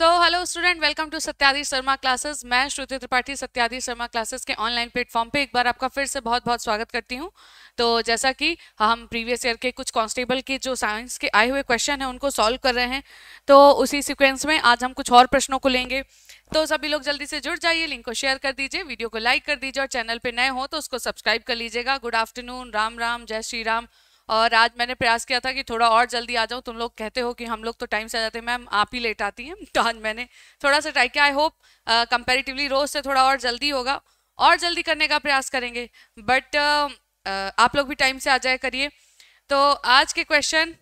तो hello student welcome to Satyadhish Sharma classes मैं Shruti Tripathi Satyadi Sharma classes के ऑनलाइन प्लेटफॉर्म पे एक बार आपका फिर से बहुत बहुत स्वागत करती हूँ तो जैसा कि हम प्रीवियस ईयर के कुछ कांस्टेबल के जो साइंस के आए हुए क्वेश्चन हैं उनको सॉल्व कर रहे हैं तो उसी सिक्वेंस में आज हम कुछ और प्रश्नों को लेंगे तो सभी लोग जल्दी से जुड़ जाइए लिंक को शेयर कर दीजिए वीडियो को लाइक कर दीजिए और चैनल पर नए हो तो उसको सब्सक्राइब कर लीजिएगा गुड आफ्टरनून राम राम जय श्री राम और आज मैंने प्रयास किया था कि थोड़ा और जल्दी आ जाऊँ तुम लोग कहते हो कि हम लोग तो टाइम से आ जाते हैं मैम आप ही लेट आती हैं तो आज मैंने थोड़ा सा ट्राई किया आई होप कंपेरेटिवली रोज़ से थोड़ा और जल्दी होगा और जल्दी करने का प्रयास करेंगे बट uh, uh, आप लोग भी टाइम से आ जाए करिए तो आज के क्वेश्चन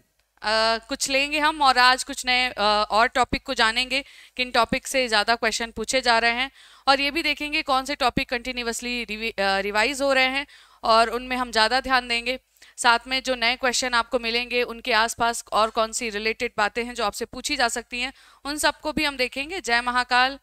Uh, कुछ लेंगे हम और आज कुछ नए uh, और टॉपिक को जानेंगे किन टॉपिक से ज़्यादा क्वेश्चन पूछे जा रहे हैं और ये भी देखेंगे कौन से टॉपिक कंटिन्यूसली रिवाइज हो रहे हैं और उनमें हम ज़्यादा ध्यान देंगे साथ में जो नए क्वेश्चन आपको मिलेंगे उनके आसपास और कौन सी रिलेटेड बातें हैं जो आपसे पूछी जा सकती हैं उन सबको भी हम देखेंगे जय महाकाल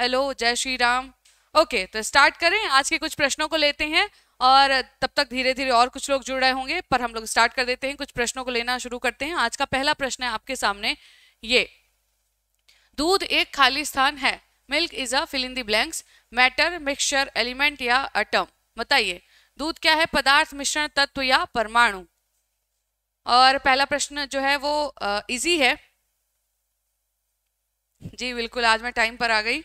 हेलो जय श्री राम ओके तो स्टार्ट करें आज के कुछ प्रश्नों को लेते हैं और तब तक धीरे धीरे और कुछ लोग जुड़ रहे होंगे पर हम लोग स्टार्ट कर देते हैं कुछ प्रश्नों को लेना शुरू करते हैं आज का पहला प्रश्न है आपके सामने ये दूध एक खाली स्थान है milk is a fill in the blanks matter mixture element या अटम बताइए दूध क्या है पदार्थ मिश्रण तत्व या परमाणु और पहला प्रश्न जो है वो इजी है जी बिल्कुल आज मैं टाइम पर आ गई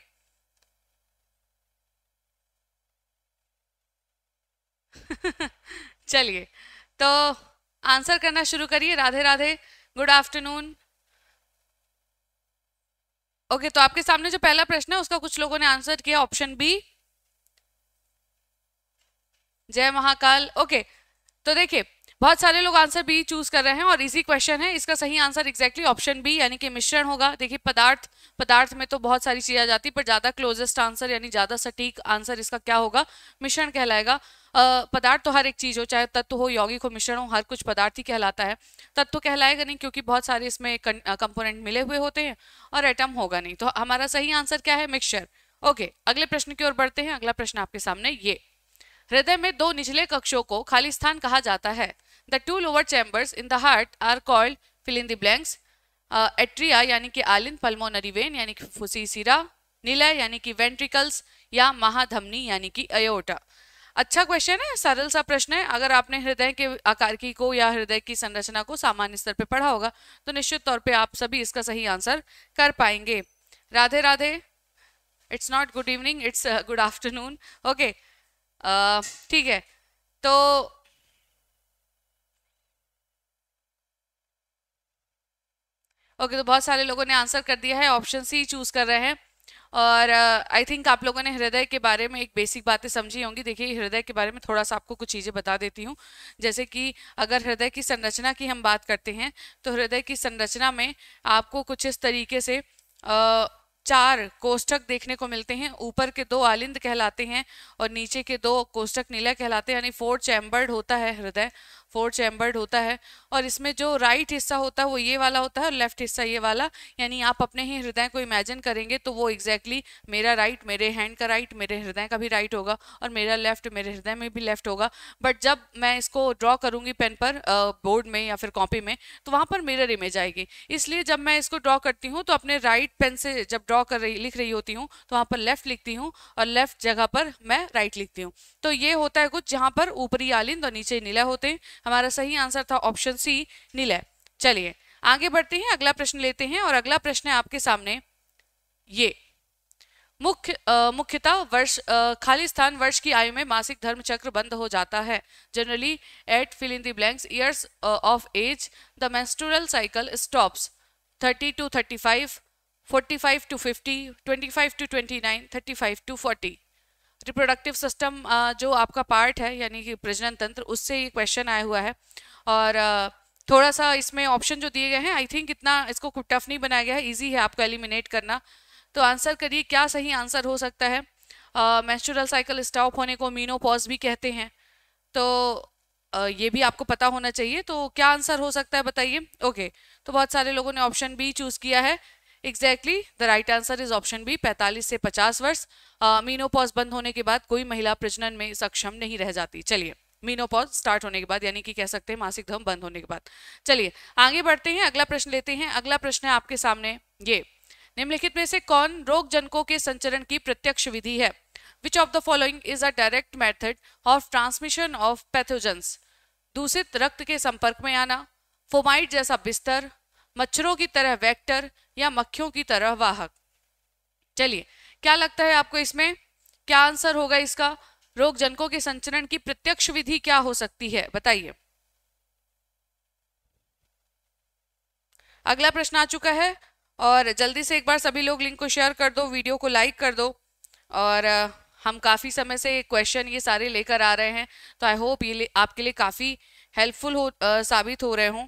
चलिए तो आंसर करना शुरू करिए Radhe Radhe good afternoon okay तो आपके सामने जो पहला प्रश्न है उसका कुछ लोगों ने आंसर किया ऑप्शन बी जय महाकाल ओके तो देखिए बहुत सारे लोग आंसर बी चूज कर रहे हैं और इजी क्वेश्चन है इसका सही आंसर एग्जैक्टली ऑप्शन बी यानी कि मिश्रण होगा देखिए पदार्थ पदार्थ में तो बहुत सारी चीजें आ जाती पर ज्यादा क्लोजेस्ट आंसर यानी ज्यादा सटीक आंसर इसका क्या होगा मिश्रण कहलाएगा पदार्थ तो हर एक चीज हो चाहे तत्व हो यौगिक हो मिश्रण हो हर कुछ पदार्थ ही कहलाता है तत्व कहलाएगा नहीं क्योंकि बहुत सारे इसमें कंपोनेंट मिले हुए होते हैं और एटम होगा नहीं तो हमारा सही आंसर क्या है मिक्सचर ओके अगले प्रश्न की ओर बढ़ते हैं अगला प्रश्न आपके सामने ये हृदय में दो निचले कक्षों को खाली स्थान कहा जाता है the two lower chambers in the heart are called fill in the blanks atria यानी कि आलिन पल्मोनरी यानी कि सिरा नीलय यानी कि वेंट्रिकल्स या महाधमनी यानी कि अयोटा अच्छा क्वेश्चन है सरल सा प्रश्न है अगर आपने हृदय के आकार की को या हृदय की संरचना को सामान्य स्तर पर पढ़ा होगा तो निश्चित तौर पे आप सभी इसका सही आंसर कर पाएंगे Radhe Radhe it's not good evening it's good afternoon okay ठीक है तो ओके तो बहुत सारे लोगों ने आंसर कर दिया है ऑप्शन सी चूज कर रहे हैं और आई uh, थिंक आप लोगों ने हृदय के बारे में एक बेसिक बातें समझी होंगी देखिए हृदय के बारे में थोड़ा सा आपको कुछ चीज़ें बता देती हूँ जैसे कि अगर हृदय की संरचना की हम बात करते हैं तो हृदय की संरचना में आपको कुछ इस तरीके से uh, चार कोष्टक देखने को मिलते हैं ऊपर के दो आलिंद कहलाते हैं और नीचे के दो कोष्टक नीला कहलाते हैं यानी फोर चैम्बर्ड होता है हृदय फोर चैम्बर्ड होता है और इसमें जो राइट हिस्सा होता है वो ये वाला होता है और लेफ्ट हिस्सा ये वाला यानी आप अपने ही हृदय को इमेजिन करेंगे तो वो एग्जैक्टली exactly मेरा राइट मेरे हैंड का राइट मेरे हृदय का भी राइट होगा और मेरा लेफ्ट मेरे हृदय में भी लेफ्ट होगा बट जब मैं इसको ड्रॉ करूँगी पेन पर बोर्ड में या फिर कॉपी में तो वहाँ पर मेरर इमेज आएगी इसलिए जब मैं इसको ड्रॉ करती हूँ तो अपने राइट पेन से जब ड्रॉ कर रही लिख रही होती हूँ तो वहाँ पर लेफ्ट लिखती हूँ और लेफ्ट जगह पर मैं राइट लिखती हूँ तो ये होता है कुछ जहाँ पर ऊपरी आलिंद और नीचे नीला होते हैं हमारा सही आंसर था ऑप्शन सी निलय चलिए आगे बढ़ते हैं अगला प्रश्न लेते हैं और अगला प्रश्न है आपके सामने ये मुख्य मुख्यतः वर्ष आ, खाली स्थान वर्ष की आयु में मासिक धर्म चक्र बंद हो जाता है generally at fill in the blanks years of age the menstrual cycle stops 30 to 35 45 to 50 25 to 29 35 to 40 reproductive system uh, जो आपका पार्ट है यानी कि प्रजनन तंत्र उससे ये क्वेश्चन आया हुआ है और uh, थोड़ा सा इसमें ऑप्शन जो दिए गए हैं आई थिंक इतना इसको टफ नहीं बनाया गया है ईजी है आपको एलिमिनेट करना तो आंसर करिए क्या सही आंसर हो सकता है मैचुरल साइकिल स्टॉप होने को मीनो भी कहते हैं तो आ, uh, ये भी आपको पता होना चाहिए तो क्या आंसर हो सकता है बताइए ओके तो बहुत सारे लोगों ने ऑप्शन बी चूज़ किया है exactly the right answer is option B 45 से 50 वर्ष मीनोपॉज बंद होने के बाद कोई महिला प्रजनन में सक्षम नहीं रह जाती चलिए मीनोपॉज स्टार्ट होने के बाद यानी कि कह सकते हैं मासिक धर्म बंद होने के बाद चलिए आगे बढ़ते हैं अगला प्रश्न लेते हैं अगला प्रश्न है आपके सामने ये निम्नलिखित में से कौन रोग जनकों के संचरण की प्रत्यक्ष विधि है which of the following is a direct method of transmission of pathogens दूषित रक्त के संपर्क में आना फोमाइट जैसा बिस्तर मच्छरों की तरह वेक्टर या मक्खियों की तरह वाहक चलिए क्या लगता है आपको इसमें क्या आंसर होगा इसका रोग जनकों के संचरण की प्रत्यक्ष विधि क्या हो सकती है बताइए अगला प्रश्न आ चुका है और जल्दी से एक बार सभी लोग लिंक को शेयर कर दो वीडियो को लाइक कर दो और हम काफ़ी समय से क्वेश्चन ये सारे लेकर आ रहे हैं तो आई होप ये आपके लिए काफ़ी हेल्पफुल हो आ, साबित हो रहे हों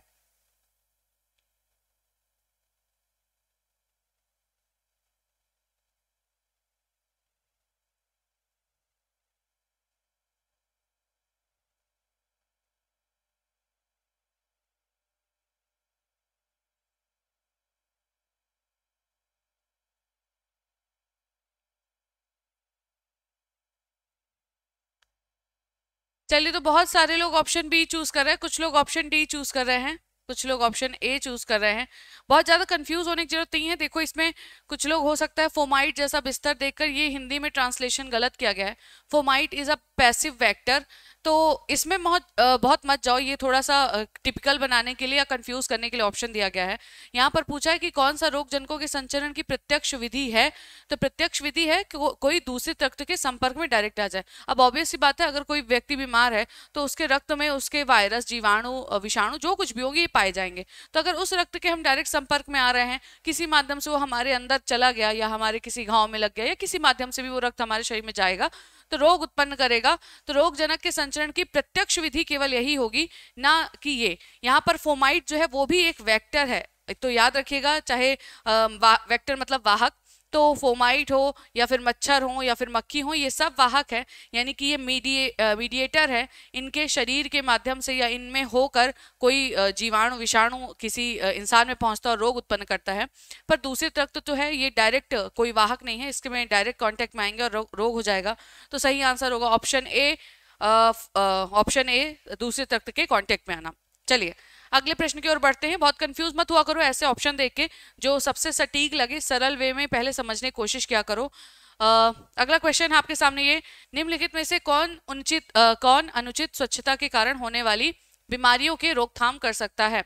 चलिए तो बहुत सारे लोग ऑप्शन बी चूज कर रहे हैं कुछ लोग ऑप्शन डी चूज कर रहे हैं कुछ लोग ऑप्शन ए चूज कर रहे हैं बहुत ज्यादा कंफ्यूज होने की जरूरत नहीं है देखो इसमें कुछ लोग हो सकता है फोमाइट जैसा बिस्तर देखकर ये हिंदी में ट्रांसलेशन गलत किया गया है fomite is a passive vector तो इसमें बहुत बहुत मत जाओ ये थोड़ा सा टिपिकल बनाने के लिए या कंफ्यूज करने के लिए ऑप्शन दिया गया है यहाँ पर पूछा है कि कौन सा रोग जनकों के संचरण की प्रत्यक्ष विधि है तो प्रत्यक्ष विधि है कि को, कोई दूसरे रक्त के संपर्क में डायरेक्ट आ जाए अब ऑब्वियस सी बात है अगर कोई व्यक्ति बीमार है तो उसके रक्त में उसके वायरस जीवाणु विषाणु जो कुछ भी होंगे ये पाए जाएंगे तो अगर उस रक्त के हम डायरेक्ट संपर्क में आ रहे हैं किसी माध्यम से वो हमारे अंदर चला गया या हमारे किसी घाव में लग गया या किसी माध्यम से भी वो रक्त हमारे शरीर में जाएगा तो रोग उत्पन्न करेगा तो रोगजनक के संचरण की प्रत्यक्ष विधि केवल यही होगी ना कि ये यहाँ पर फोमाइट जो है वो भी एक वैक्टर है तो याद रखिएगा चाहे वेक्टर मतलब वाहक तो फोमाइट हो या फिर मच्छर हो या फिर मक्खी हो ये सब वाहक है यानी कि ये मीडिए मीडिएटर है इनके शरीर के माध्यम से या इनमें होकर कोई जीवाणु विषाणु किसी इंसान में पहुंचता और रोग उत्पन्न करता है पर दूसरे तरफ तो, तो है ये डायरेक्ट कोई वाहक नहीं है इसके में डायरेक्ट कॉन्टैक्ट में आएंगे और रो, रोग हो जाएगा तो सही आंसर होगा ऑप्शन ए ऑप्शन ए दूसरे तत्व के कॉन्टैक्ट में आना चलिए अगले प्रश्न की ओर बढ़ते हैं बहुत कंफ्यूज मत हुआ करो ऐसे ऑप्शन देख के जो सबसे सटीक लगे सरल वे में पहले समझने की कोशिश किया करो Uh, अगला क्वेश्चन है आपके सामने ये निम्नलिखित में से कौन अनुचित uh, कौन अनुचित स्वच्छता के कारण होने वाली बीमारियों की रोकथाम कर सकता है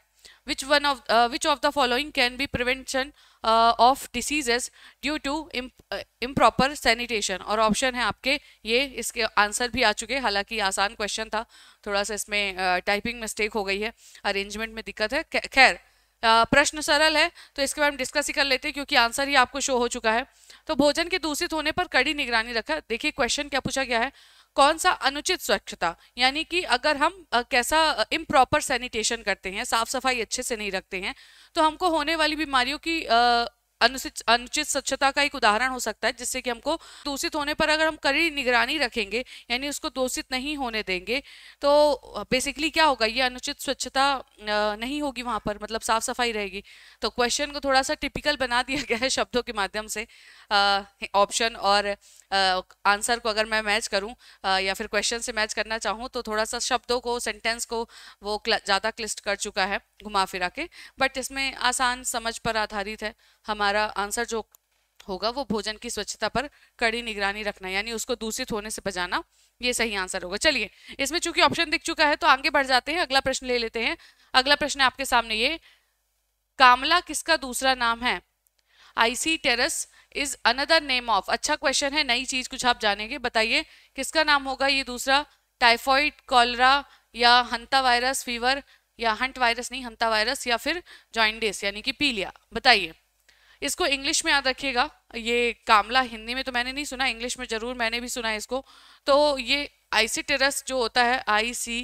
which one of uh, which of the following can be prevention uh, of diseases due to uh, improper sanitation और ऑप्शन है आपके ये इसके आंसर भी आ चुके हैं हालांकि आसान क्वेश्चन था थोड़ा सा इसमें टाइपिंग uh, मिस्टेक हो गई है अरेंजमेंट में दिक्कत है खैर uh, प्रश्न सरल है तो इसके बारे में डिस्कस ही कर लेते हैं क्योंकि आंसर ही आपको शो हो चुका है तो भोजन के दूषित होने पर कड़ी निगरानी रखा देखिए क्वेश्चन क्या पूछा गया है कौन सा अनुचित स्वच्छता यानी कि अगर हम कैसा इम्प्रॉपर सैनिटेशन करते हैं साफ सफाई अच्छे से नहीं रखते हैं तो हमको होने वाली बीमारियों की अनुचित अनुचित स्वच्छता का एक उदाहरण हो सकता है जिससे कि हमको दूषित होने पर अगर हम कड़ी निगरानी रखेंगे यानी उसको दूषित नहीं होने देंगे तो बेसिकली क्या होगा ये अनुचित स्वच्छता नहीं होगी वहाँ पर मतलब साफ सफाई रहेगी तो क्वेश्चन को थोड़ा सा टिपिकल बना दिया गया है शब्दों के माध्यम से ऑप्शन और आंसर को अगर मैं मैच करूं या फिर क्वेश्चन से मैच करना चाहूं तो थोड़ा सा शब्दों को सेंटेंस को वो ज़्यादा क्लिस्ट कर चुका है घुमा फिरा के बट इसमें आसान समझ पर आधारित है हमारा आंसर जो होगा वो भोजन की स्वच्छता पर कड़ी निगरानी रखना यानी उसको दूषित होने से बचाना ये सही आंसर होगा चलिए इसमें चूंकि ऑप्शन दिख चुका है तो आगे बढ़ जाते हैं अगला प्रश्न ले लेते हैं अगला प्रश्न आपके सामने ये कामला किसका दूसरा नाम है icterus is another name of अच्छा क्वेश्चन है नई चीज कुछ आप जानेंगे बताइए किसका नाम होगा ये दूसरा टाइफॉइड कॉलरा या हंता वायरस फीवर या हंट वायरस नहीं हंता वायरस या फिर जॉइंडिस यानी कि पीलिया बताइए इसको इंग्लिश में याद रखिएगा ये कामला हिंदी में तो मैंने नहीं सुना इंग्लिश में ज़रूर मैंने भी सुना है इसको तो ये आईसी टेरस जो होता है I C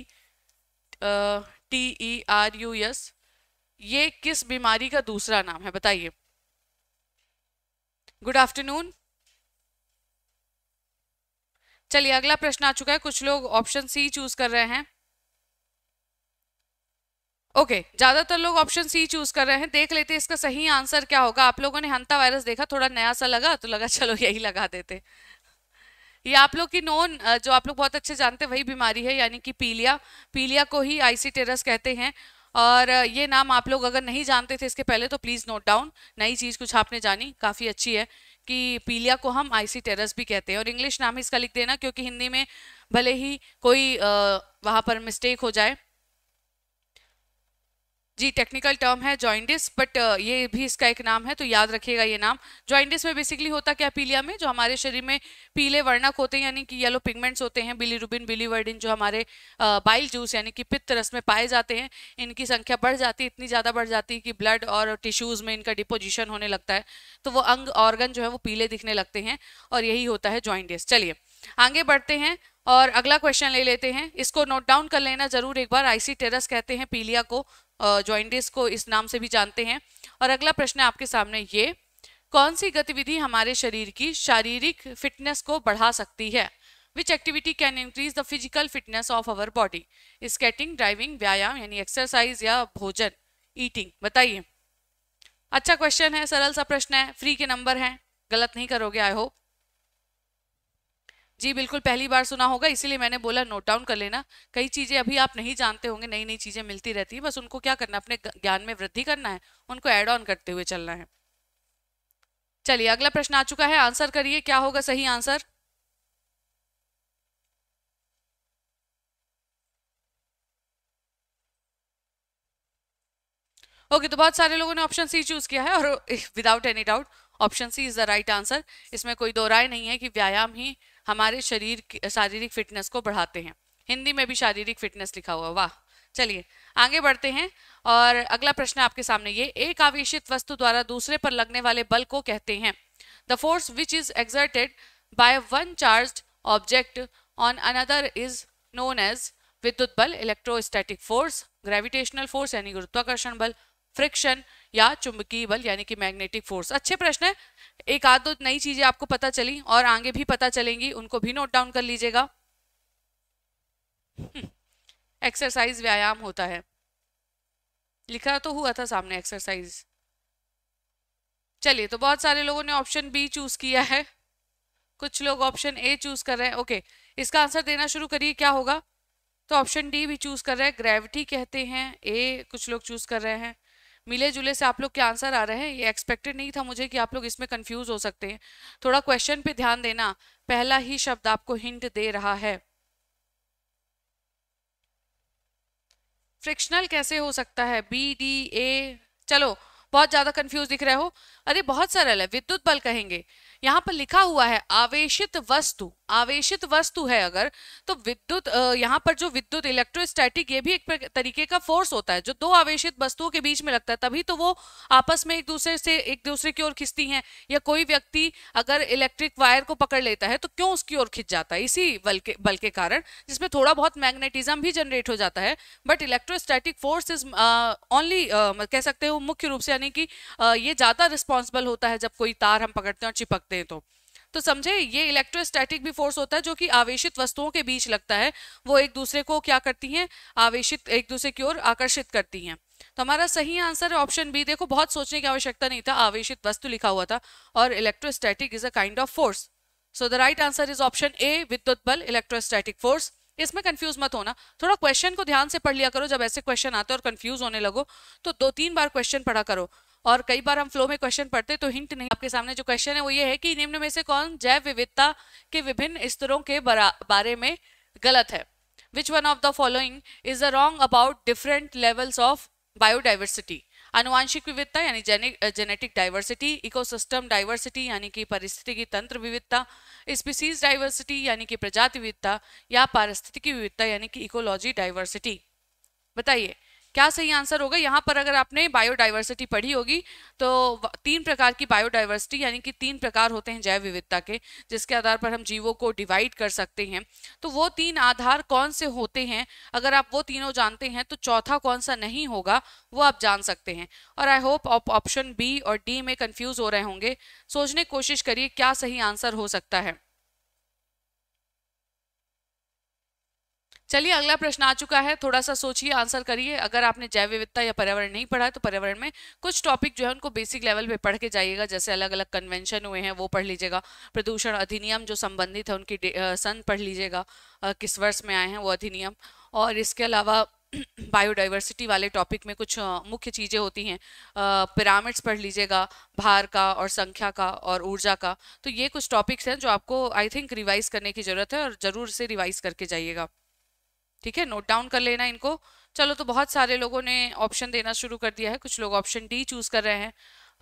T E R U S ये किस बीमारी का दूसरा नाम है बताइए गुड आफ्टरनून चलिए अगला प्रश्न आ चुका है कुछ लोग ऑप्शन सी चूज कर रहे हैं ओके okay, ज्यादातर लोग ऑप्शन सी चूज कर रहे हैं देख लेते हैं इसका सही आंसर क्या होगा आप लोगों ने हंता वायरस देखा थोड़ा नया सा लगा तो लगा चलो यही लगा देते ये आप लोग की नोन जो आप लोग बहुत अच्छे जानते हैं वही बीमारी है यानी कि पीलिया पीलिया को ही आईसी टेरस कहते हैं और ये नाम आप लोग अगर नहीं जानते थे इसके पहले तो प्लीज़ नोट डाउन नई चीज़ कुछ आपने जानी काफ़ी अच्छी है कि पीलिया को हम आईसी टेरस भी कहते हैं और इंग्लिश नाम ही इसका लिख देना क्योंकि हिंदी में भले ही कोई वहाँ पर मिस्टेक हो जाए जी टेक्निकल टर्म है जॉइंडिस बट uh, ये भी इसका एक नाम है तो याद रखिएगा ये नाम जॉइंडिस में बेसिकली होता क्या पीलिया में जो हमारे शरीर में पीले वर्णक होते हैं यानी कि येलो पिगमेंट्स होते हैं बिली रुबिन बिली वर्डिन जो हमारे बाइल uh, जूस यानी कि पित्त रस में पाए जाते हैं इनकी संख्या बढ़ जाती है इतनी ज़्यादा बढ़ जाती है कि ब्लड और टिश्यूज़ में इनका डिपोजिशन होने लगता है तो वो अंग ऑर्गन जो है वो पीले दिखने लगते हैं और यही होता है जॉइंडिस चलिए आगे बढ़ते हैं और अगला क्वेश्चन ले लेते हैं इसको नोट डाउन कर लेना जरूर एक बार आईसी टेरस कहते हैं पीलिया को ज्वाइंटिस को इस नाम से भी जानते हैं और अगला प्रश्न है आपके सामने ये कौन सी गतिविधि हमारे शरीर की शारीरिक फिटनेस को बढ़ा सकती है which activity can increase the physical fitness of our body skating driving व्यायाम यानी एक्सरसाइज या भोजन ईटिंग बताइए अच्छा क्वेश्चन है सरल सा प्रश्न है फ्री के नंबर हैं गलत नहीं करोगे आई होप जी बिल्कुल पहली बार सुना होगा इसीलिए मैंने बोला नोट डाउन कर लेना कई चीज़ें अभी आप नहीं जानते होंगे नई नई चीज़ें मिलती रहती हैं बस उनको क्या करना अपने ज्ञान में वृद्धि करना है उनको एड ऑन करते हुए चलना है चलिए अगला प्रश्न आ चुका है आंसर करिए क्या होगा सही आंसर ओके okay, तो बहुत सारे लोगों ने ऑप्शन सी चूज किया है और without any doubt option C is the right answer इसमें कोई दो राय नहीं है कि व्यायाम ही हमारे शरीर शारीरिक फिटनेस को बढ़ाते हैं हिंदी में भी शारीरिक फिटनेस लिखा हुआ वाह चलिए आगे बढ़ते हैं और अगला प्रश्न आपके सामने ये एक आवेशित वस्तु द्वारा दूसरे पर लगने वाले बल को कहते हैं the force which is exerted by one charge object on another is known as विद्युत बल इलेक्ट्रोस्टैटिक फोर्स ग्रेविटेशनल फोर्स यानी गुरुत्वाकर्षण बल फ्रिक्शन या चुंबकीय बल यानी कि मैग्नेटिक फोर्स अच्छे प्रश्न है एक आध दो नई चीजें आपको पता चली और आगे भी पता चलेंगी उनको भी नोट डाउन कर लीजिएगा एक्सरसाइज हम्म, व्यायाम होता है लिखा तो हुआ था सामने एक्सरसाइज चलिए तो बहुत सारे लोगों ने ऑप्शन बी चूज किया है कुछ लोग ऑप्शन ए चूज कर रहे हैं ओके इसका आंसर देना शुरू करिए क्या होगा तो ऑप्शन डी भी चूज कर रहे हैं ग्रेविटी कहते हैं ए कुछ लोग चूज कर रहे हैं मिले जुले से आप लोग के आंसर आ रहे हैं ये एक्सपेक्टेड नहीं था मुझे कि आप लोग इसमें कंफ्यूज हो सकते हैं थोड़ा क्वेश्चन पे ध्यान देना पहला ही शब्द आपको हिंट दे रहा है फ्रिक्शनल कैसे हो सकता है बी डी ए चलो बहुत ज्यादा कंफ्यूज दिख रहे हो अरे बहुत सरल है विद्युत बल कहेंगे यहाँ पर लिखा हुआ है आवेशित वस्तु आवेशित वस्तु है अगर तो विद्युत यहाँ पर जो विद्युत इलेक्ट्रोस्टैटिक ये भी एक तरीके का फोर्स होता है जो दो आवेशित वस्तुओं के बीच में लगता है तभी तो वो आपस में एक दूसरे से एक दूसरे की ओर खिंचती हैं या कोई व्यक्ति अगर इलेक्ट्रिक वायर को पकड़ लेता है तो क्यों उसकी ओर खिंच जाता है इसी बल के बल के कारण जिसमें थोड़ा बहुत मैग्नेटिज्म भी जनरेट हो जाता है but electrostatic force is only कह सकते हो मुख्य रूप से यानी कि ये ज़्यादा रिस्पॉन्सिबल होता है जब कोई तार हम पकड़ते हैं और चिपकते हैं तो तो समझे ये इलेक्ट्रोस्टैटिक भी फोर्स होता है जो कि आवेशित वस्तुओं के बीच लगता है वो एक दूसरे को क्या करती हैं आवेशित एक दूसरे की ओर आकर्षित करती हैं तो हमारा सही आंसर है ऑप्शन बी देखो बहुत सोचने की आवश्यकता नहीं था आवेशित वस्तु लिखा हुआ था और electrostatic is a kind of force so the right answer is option A विद्युत बल इलेक्ट्रोस्टैटिक फोर्स इसमें कंफ्यूज मत होना थोड़ा क्वेश्चन को ध्यान से पढ़ लिया करो जब ऐसे क्वेश्चन आते हैं और कंफ्यूज होने लगो तो दो तीन बार क्वेश्चन पढ़ा करो और कई बार हम फ्लो में क्वेश्चन पढ़ते तो हिंट नहीं आपके सामने जो क्वेश्चन है वो ये है कि निम्न में से कौन जैव विविधता के विभिन्न स्तरों के बारे में गलत है which one of the following is a wrong about different levels of biodiversity अनुवांशिक विविधता यानी जेनेटिक डाइवर्सिटी इकोसिस्टम डाइवर्सिटी यानी कि पारिस्थितिकी तंत्र विविधता स्पीसीज डाइवर्सिटी यानी कि प्रजाति विविधता या पारिस्थितिकी विविधता यानी कि इकोलॉजी डाइवर्सिटी बताइए क्या सही आंसर होगा यहाँ पर अगर आपने बायोडाइवर्सिटी पढ़ी होगी तो तीन प्रकार की बायोडाइवर्सिटी यानी कि तीन प्रकार होते हैं जैव विविधता के जिसके आधार पर हम जीवों को डिवाइड कर सकते हैं तो वो तीन आधार कौन से होते हैं अगर आप वो तीनों जानते हैं तो चौथा कौन सा नहीं होगा वो आप जान सकते हैं और आई होप आप ऑप्शन बी और डी में कन्फ्यूज हो रहे होंगे सोचने की कोशिश करिए क्या सही आंसर हो सकता है चलिए अगला प्रश्न आ चुका है थोड़ा सा सोचिए आंसर करिए अगर आपने जैव विविधता या पर्यावरण नहीं पढ़ा है तो पर्यावरण में कुछ टॉपिक जो है उनको बेसिक लेवल पे पढ़ के जाइएगा जैसे अलग अलग कन्वेंशन हुए हैं वो पढ़ लीजिएगा प्रदूषण अधिनियम जो संबंधित है उनकी सन पढ़ लीजिएगा किस वर्ष में आए हैं वो अधिनियम और इसके अलावा बायोडाइवर्सिटी वाले टॉपिक में कुछ मुख्य चीज़ें होती हैं पिरामिड्स पढ़ लीजिएगा भार का और संख्या का और ऊर्जा का तो ये कुछ टॉपिक्स हैं जो आपको आई थिंक रिवाइज करने की ज़रूरत है और ज़रूर से रिवाइज करके जाइएगा ठीक है नोट डाउन कर लेना इनको चलो तो बहुत सारे लोगों ने ऑप्शन देना शुरू कर दिया है कुछ लोग ऑप्शन डी चूज़ कर रहे हैं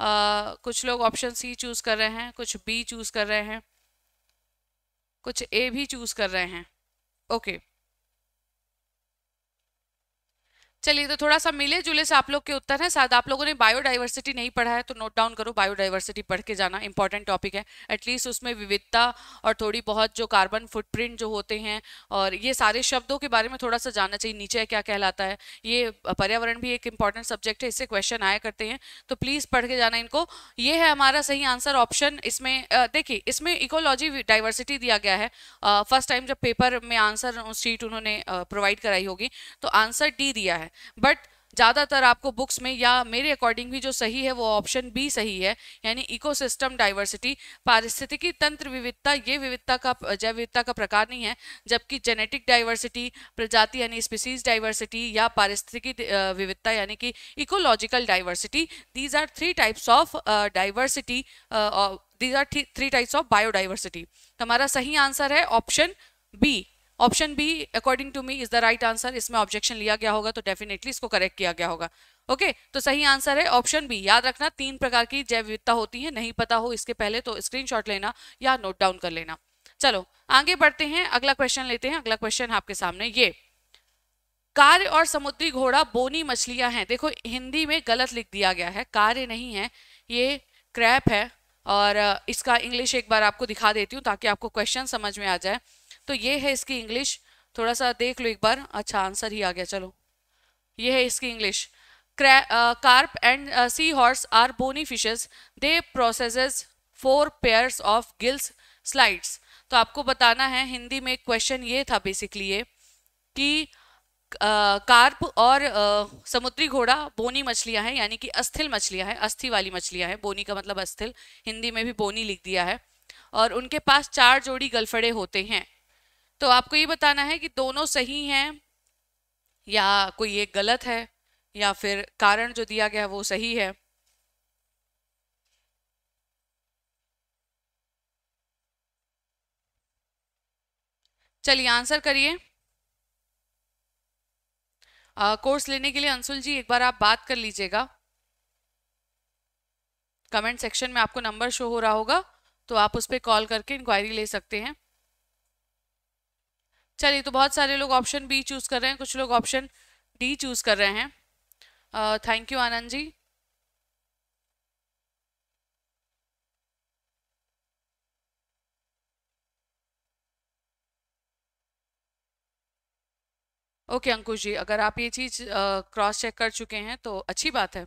Uh, कुछ लोग ऑप्शन सी चूज़ कर रहे हैं कुछ बी चूज़ कर रहे हैं कुछ ए भी चूज़ कर रहे हैं ओके okay. चलिए तो थोड़ा सा मिले जुले से आप लोग के उत्तर हैं शायद आप लोगों ने बायोडाइवर्सिटी नहीं पढ़ा है तो नोट डाउन करो बायोडाइवर्सिटी पढ़ के जाना इंपॉर्टेंट टॉपिक है एटलीस्ट उसमें विविधता और थोड़ी बहुत जो कार्बन फुटप्रिंट जो होते हैं और ये सारे शब्दों के बारे में थोड़ा सा जानना चाहिए नीचे क्या कहलाता है ये पर्यावरण भी एक इंपॉर्टेंट सब्जेक्ट है इससे क्वेश्चन आया करते हैं तो प्लीज़ पढ़ के जाना इनको ये है हमारा सही आंसर ऑप्शन इसमें देखिए इसमें इकोलॉजी डाइवर्सिटी दिया गया है फर्स्ट टाइम जब पेपर में आंसर शीट उन्होंने प्रोवाइड कराई होगी तो आंसर डी दिया है बट ज़्यादातर आपको बुक्स में या मेरे अकॉर्डिंग भी जो सही है वो ऑप्शन बी सही है यानी इकोसिस्टम डाइवर्सिटी पारिस्थितिकी तंत्र विविधता ये विविधता का जैव विविधता का प्रकार नहीं है जबकि जेनेटिक डाइवर्सिटी प्रजाति यानी स्पीसीज डाइवर्सिटी या पारिस्थितिकी विविधता यानी कि ecological diversity these are three types of diversity these are three types of biodiversity तो हमारा सही आंसर है option B option B according to me is the right answer इसमें ऑब्जेक्शन लिया गया होगा तो डेफिनेटली इसको करेक्ट किया गया होगा ओके okay, तो सही आंसर है ऑप्शन बी याद रखना तीन प्रकार की जैव विविधता होती है नहीं पता हो इसके पहले तो स्क्रीनशॉट लेना या नोट डाउन कर लेना चलो आगे बढ़ते हैं अगला क्वेश्चन लेते हैं अगला क्वेश्चन है आपके सामने ये कार्य और समुद्री घोड़ा बोनी मछलियां हैं देखो हिंदी में गलत लिख दिया गया है कार्य नहीं है ये क्रैप है और इसका इंग्लिश एक बार आपको दिखा देती हूँ ताकि आपको क्वेश्चन समझ में आ जाए तो ये है इसकी इंग्लिश थोड़ा सा देख लो एक बार अच्छा आंसर ही आ गया चलो ये है इसकी English carp and sea horse are bony fishes they process four pairs of gills slides तो आपको बताना है हिंदी में क्वेश्चन ये था बेसिकली ये कि कार्प और आ, समुद्री घोड़ा बोनी मछलियां हैं यानी कि अस्थिल मछलियां हैं अस्थि वाली मछलियां हैं बोनी का मतलब अस्थिल हिंदी में भी बोनी लिख दिया है और उनके पास चार जोड़ी गलफड़े होते हैं तो आपको ये बताना है कि दोनों सही हैं या कोई एक गलत है या फिर कारण जो दिया गया है वो सही है चलिए आंसर करिए कोर्स लेने के लिए अंशुल जी एक बार आप बात कर लीजिएगा कमेंट सेक्शन में आपको नंबर शो हो रहा होगा तो आप उस पर कॉल करके इंक्वायरी ले सकते हैं चलिए तो बहुत सारे लोग ऑप्शन बी चूज़ कर रहे हैं कुछ लोग ऑप्शन डी चूज़ कर रहे हैं thank you Anand ji okay okay, Ankush ji अगर आप ये चीज़ क्रॉस चेक कर चुके हैं तो अच्छी बात है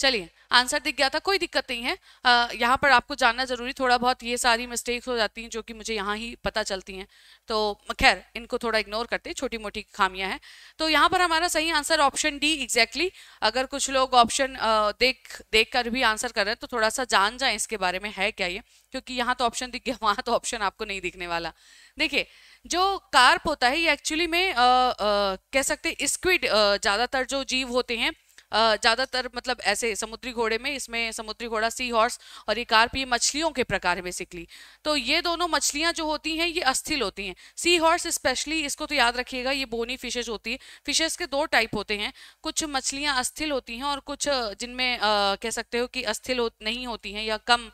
चलिए आंसर दिख गया था कोई दिक्कत नहीं है यहाँ पर आपको जानना जरूरी थोड़ा बहुत ये सारी मिस्टेक्स हो जाती हैं जो कि मुझे यहाँ ही पता चलती हैं तो खैर इनको थोड़ा इग्नोर करते छोटी मोटी खामियां हैं तो यहाँ पर हमारा सही आंसर ऑप्शन डी एग्जैक्टली अगर कुछ लोग ऑप्शन देख देख कर भी आंसर कर रहे हैं तो थोड़ा सा जान जाए इसके बारे में है क्या ये क्योंकि यहाँ तो ऑप्शन दिख गया वहाँ तो ऑप्शन आपको नहीं दिखने वाला देखिए जो कार्प होता है ये एक्चुअली में आ, आ, कह सकते स्क्विड ज़्यादातर जो जीव होते हैं ज़्यादातर मतलब ऐसे समुद्री घोड़े में इसमें समुद्री घोड़ा सी हॉर्स और ये कार्प ये मछलियों के प्रकार है बेसिकली तो ये दोनों मछलियाँ जो होती हैं ये अस्थिल होती हैं सी हॉर्स स्पेशली इसको तो याद रखिएगा ये बोनी फिशेज होती है फिशेज के दो टाइप होते हैं कुछ मछलियाँ अस्थिल होती हैं और कुछ जिनमें कह सकते हो कि अस्थिल हो, नहीं होती हैं या कम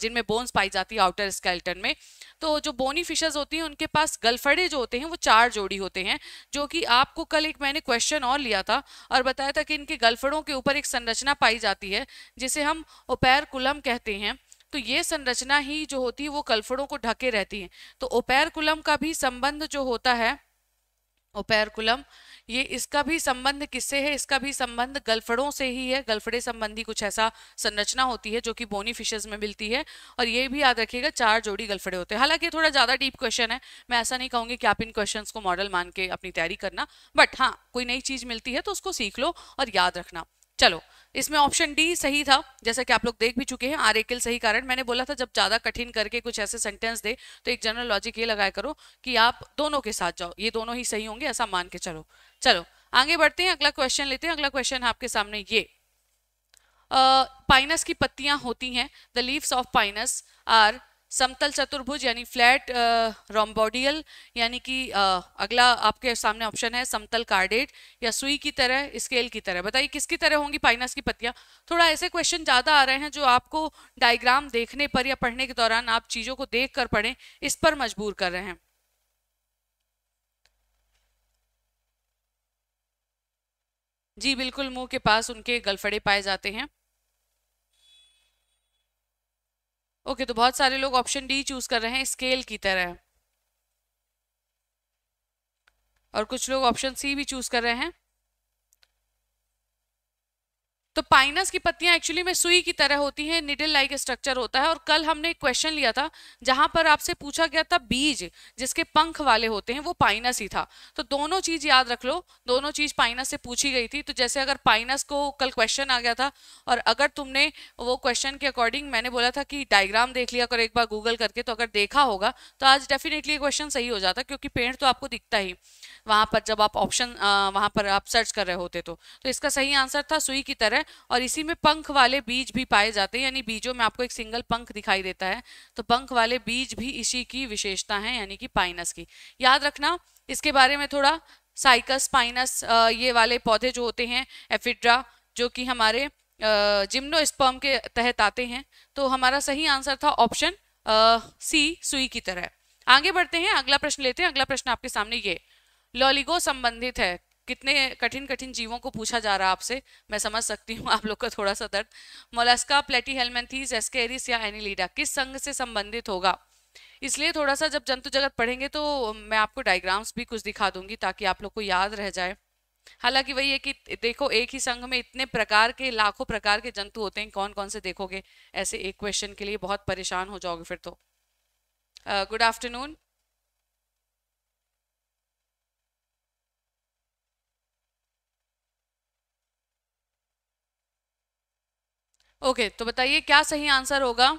जिनमें बोन्स पाई जाती है आउटर स्केल्टन में तो जो बोनी फिशेज होती हैं उनके पास गलफड़े जो होते हैं वो चार जोड़ी होते हैं जो कि आपको कल एक मैंने क्वेश्चन और लिया था और बताया था कि इनके गल जलफड़ों के ऊपर एक संरचना पाई जाती है जिसे हम ओपैरकुलम कहते हैं तो ये संरचना ही जो होती है वो कल्फड़ों को ढके रहती है तो ओपैरकुलम का भी संबंध जो होता है ओपैरकुलम ये इसका भी संबंध किससे है इसका भी संबंध गल्फड़ों से ही है गल्फड़े संबंधी कुछ ऐसा संरचना होती है जो कि बोनी फिशेज में मिलती है और ये भी याद रखिएगा चार जोड़ी गल्फड़े होते हैं हालांकि थोड़ा ज़्यादा डीप क्वेश्चन है मैं ऐसा नहीं कहूँगी कि आप इन क्वेश्चन को मॉडल मान के अपनी तैयारी करना बट हाँ कोई नई चीज़ मिलती है तो उसको सीख लो और याद रखना चलो इसमें ऑप्शन डी सही था जैसा कि आप लोग देख भी चुके हैं आर एकेल सही कारण मैंने बोला था जब ज़्यादा कठिन करके कुछ ऐसे सेंटेंस दे तो एक जनरल लॉजिक ये लगाया करो कि आप दोनों के साथ जाओ ये दोनों ही सही होंगे ऐसा मान के चलो चलो आगे बढ़ते हैं अगला क्वेश्चन लेते हैं अगला क्वेश्चन आपके सामने ये पाइनस की पत्तियां होती हैं the leaves of Pinus are समतल चतुर्भुज यानी फ्लैट रोम्बोडियल यानी कि अगला आपके सामने ऑप्शन है समतल कार्डेड या सुई की तरह स्केल की तरह बताइए किसकी तरह होंगी पाइनस की पत्तियां थोड़ा ऐसे क्वेश्चन ज़्यादा आ रहे हैं जो आपको डायग्राम देखने पर या पढ़ने के दौरान आप चीज़ों को देख कर पढ़ें इस पर मजबूर कर रहे हैं जी बिल्कुल मुंह के पास उनके गलफड़े पाए जाते हैं ओके तो बहुत सारे लोग ऑप्शन डी चूज कर रहे हैं स्केल की तरह और कुछ लोग ऑप्शन सी भी चूज कर रहे हैं तो पाइनस की पत्तियां एक्चुअली में सुई की तरह होती हैं निडल लाइक स्ट्रक्चर होता है और कल हमने एक क्वेश्चन लिया था जहां पर आपसे पूछा गया था बीज जिसके पंख वाले होते हैं वो पाइनस ही था तो दोनों चीज याद रख लो दोनों चीज पाइनस से पूछी गई थी तो जैसे अगर पाइनस को कल क्वेश्चन आ गया था और अगर तुमने वो क्वेश्चन के अकॉर्डिंग मैंने बोला था कि डायग्राम देख लिया करो एक बार गूगल करके तो अगर देखा होगा तो आज डेफिनेटली क्वेश्चन सही हो जाता क्योंकि पेड़ तो आपको दिखता ही वहाँ पर जब आप ऑप्शन वहाँ पर आप सर्च कर रहे होते तो तो इसका सही आंसर था सुई की तरह और इसी में पंख वाले बीज भी पाए जाते हैं यानी बीजों में आपको एक सिंगल पंख दिखाई देता है तो पंख वाले बीज भी इसी की विशेषता है यानी कि पाइनस की याद रखना इसके बारे में थोड़ा साइकस पाइनस ये वाले पौधे जो होते हैं एफिड्रा जो कि हमारे स्पर्म के तहत आते हैं तो हमारा सही आंसर था ऑप्शन सी सुई की तरह आगे बढ़ते हैं अगला प्रश्न लेते हैं अगला प्रश्न आपके सामने ये लॉलीगो संबंधित है कितने कठिन कठिन जीवों को पूछा जा रहा है आपसे मैं समझ सकती हूँ आप लोग का थोड़ा सा दर्द मोलस्का प्लेटी हेलमेंथीज एस्केरिस या एनिलीडा किस संघ से संबंधित होगा इसलिए थोड़ा सा जब जंतु जगत पढ़ेंगे तो मैं आपको डायग्राम्स भी कुछ दिखा दूंगी ताकि आप लोग को याद रह जाए हालांकि वही है कि देखो एक ही संघ में इतने प्रकार के लाखों प्रकार के जंतु होते हैं कौन कौन से देखोगे ऐसे एक क्वेश्चन के लिए बहुत परेशान हो जाओगे फिर तो गुड आफ्टरनून ओके तो बताइए क्या सही आंसर होगा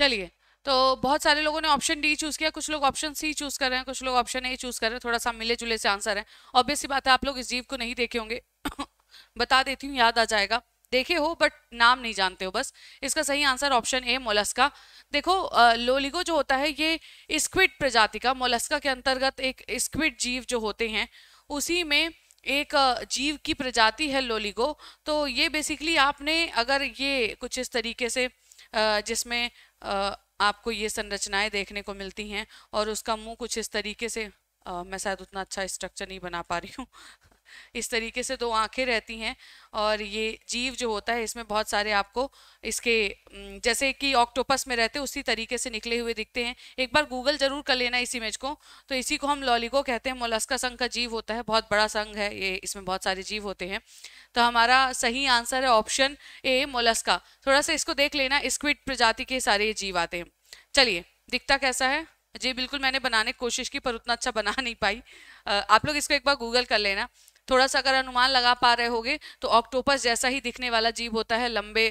चलिए तो बहुत सारे लोगों ने ऑप्शन डी चूज़ किया कुछ लोग ऑप्शन सी चूज़ कर रहे हैं कुछ लोग ऑप्शन ए चूज़ कर रहे हैं थोड़ा सा मिले जुले से आंसर है ऑब्वियसली बात है आप लोग इस जीव को नहीं देखे होंगे बता देती हूँ याद आ जाएगा देखे हो बट नाम नहीं जानते हो बस इसका सही आंसर ऑप्शन ए मोलस्का देखो लोलिगो जो होता है ये स्क्विड प्रजाति का मोलस्का के अंतर्गत एक स्क्विड जीव जो होते हैं उसी में एक जीव की प्रजाति है लोलिगो तो ये बेसिकली आपने अगर ये कुछ इस तरीके से जिसमें आपको ये संरचनाएं देखने को मिलती हैं और उसका मुंह कुछ इस तरीके से आ, मैं शायद उतना अच्छा स्ट्रक्चर नहीं बना पा रही हूँ इस तरीके से दो आंखें रहती हैं और ये जीव जो होता है इसमें बहुत सारे आपको इसके जैसे कि ऑक्टोपस में रहते उसी तरीके से निकले हुए दिखते हैं एक बार गूगल जरूर कर लेना इस इमेज को तो इसी को हम लॉलीगो कहते हैं मोलस्का संघ का जीव होता है बहुत बड़ा संघ है ये इसमें बहुत सारे जीव होते हैं तो हमारा सही आंसर है ऑप्शन ए मोलस्का थोड़ा सा इसको देख लेना स्क्विड प्रजाति के सारे जीव आते हैं चलिए दिखता कैसा है जी बिल्कुल मैंने बनाने की कोशिश की पर उतना अच्छा बना नहीं पाई आप लोग इसको एक बार गूगल कर लेना थोड़ा सा अगर अनुमान लगा पा रहे होगे तो ऑक्टोपस जैसा ही दिखने वाला जीव होता है लंबे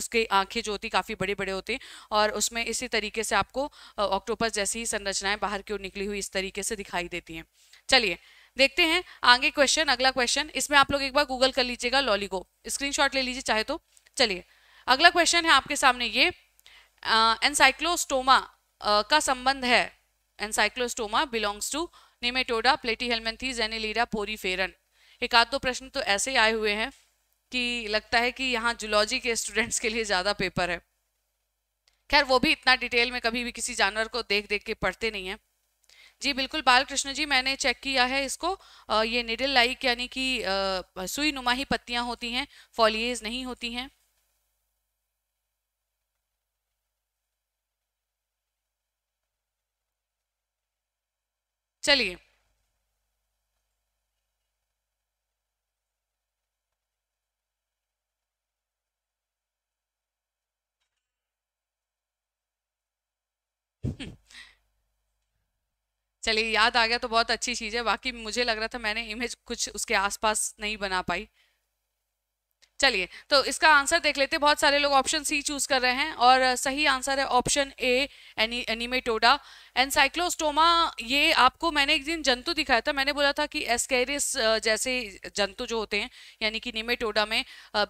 उसकी आंखें जो होती काफ़ी बड़े बड़े होते हैं और उसमें इसी तरीके से आपको ऑक्टोपस जैसी ही संरचनाएं बाहर की ओर निकली हुई इस तरीके से दिखाई देती हैं चलिए देखते हैं आगे क्वेश्चन अगला क्वेश्चन इसमें आप लोग एक बार गूगल कर लीजिएगा लॉलीगो स्क्रीनशॉट ले लीजिए चाहे तो चलिए अगला क्वेश्चन है आपके सामने ये एनसाइक्लोस्टोमा का संबंध है एनसाइक्लोस्टोमा बिलोंग्स टू निमेटोडा प्लेटी हेलमेंथी जेनेलीडा पोरीफेरन एक आध दो प्रश्न तो ऐसे ही आए हुए हैं कि लगता है कि यहाँ जुलॉजी के स्टूडेंट्स के लिए ज़्यादा पेपर है खैर वो भी इतना डिटेल में कभी भी किसी जानवर को देख देख के पढ़ते नहीं हैं जी बिल्कुल बाल कृष्ण जी मैंने चेक किया है इसको आ, ये निडिल लाइक यानी कि सुई नुमा ही पत्तियाँ होती हैं फॉलिएज नहीं होती हैं चलिए चलिए याद आ गया तो बहुत अच्छी चीज़ है बाकी मुझे लग रहा था मैंने इमेज कुछ उसके आसपास नहीं बना पाई चलिए तो इसका आंसर देख लेते बहुत सारे लोग ऑप्शन सी चूज कर रहे हैं और सही आंसर है option A any nematoda ancylostoma ये आपको मैंने एक दिन जंतु दिखाया था मैंने बोला था कि एस्केरिस जैसे जंतु जो होते हैं यानी कि निमेटोडा में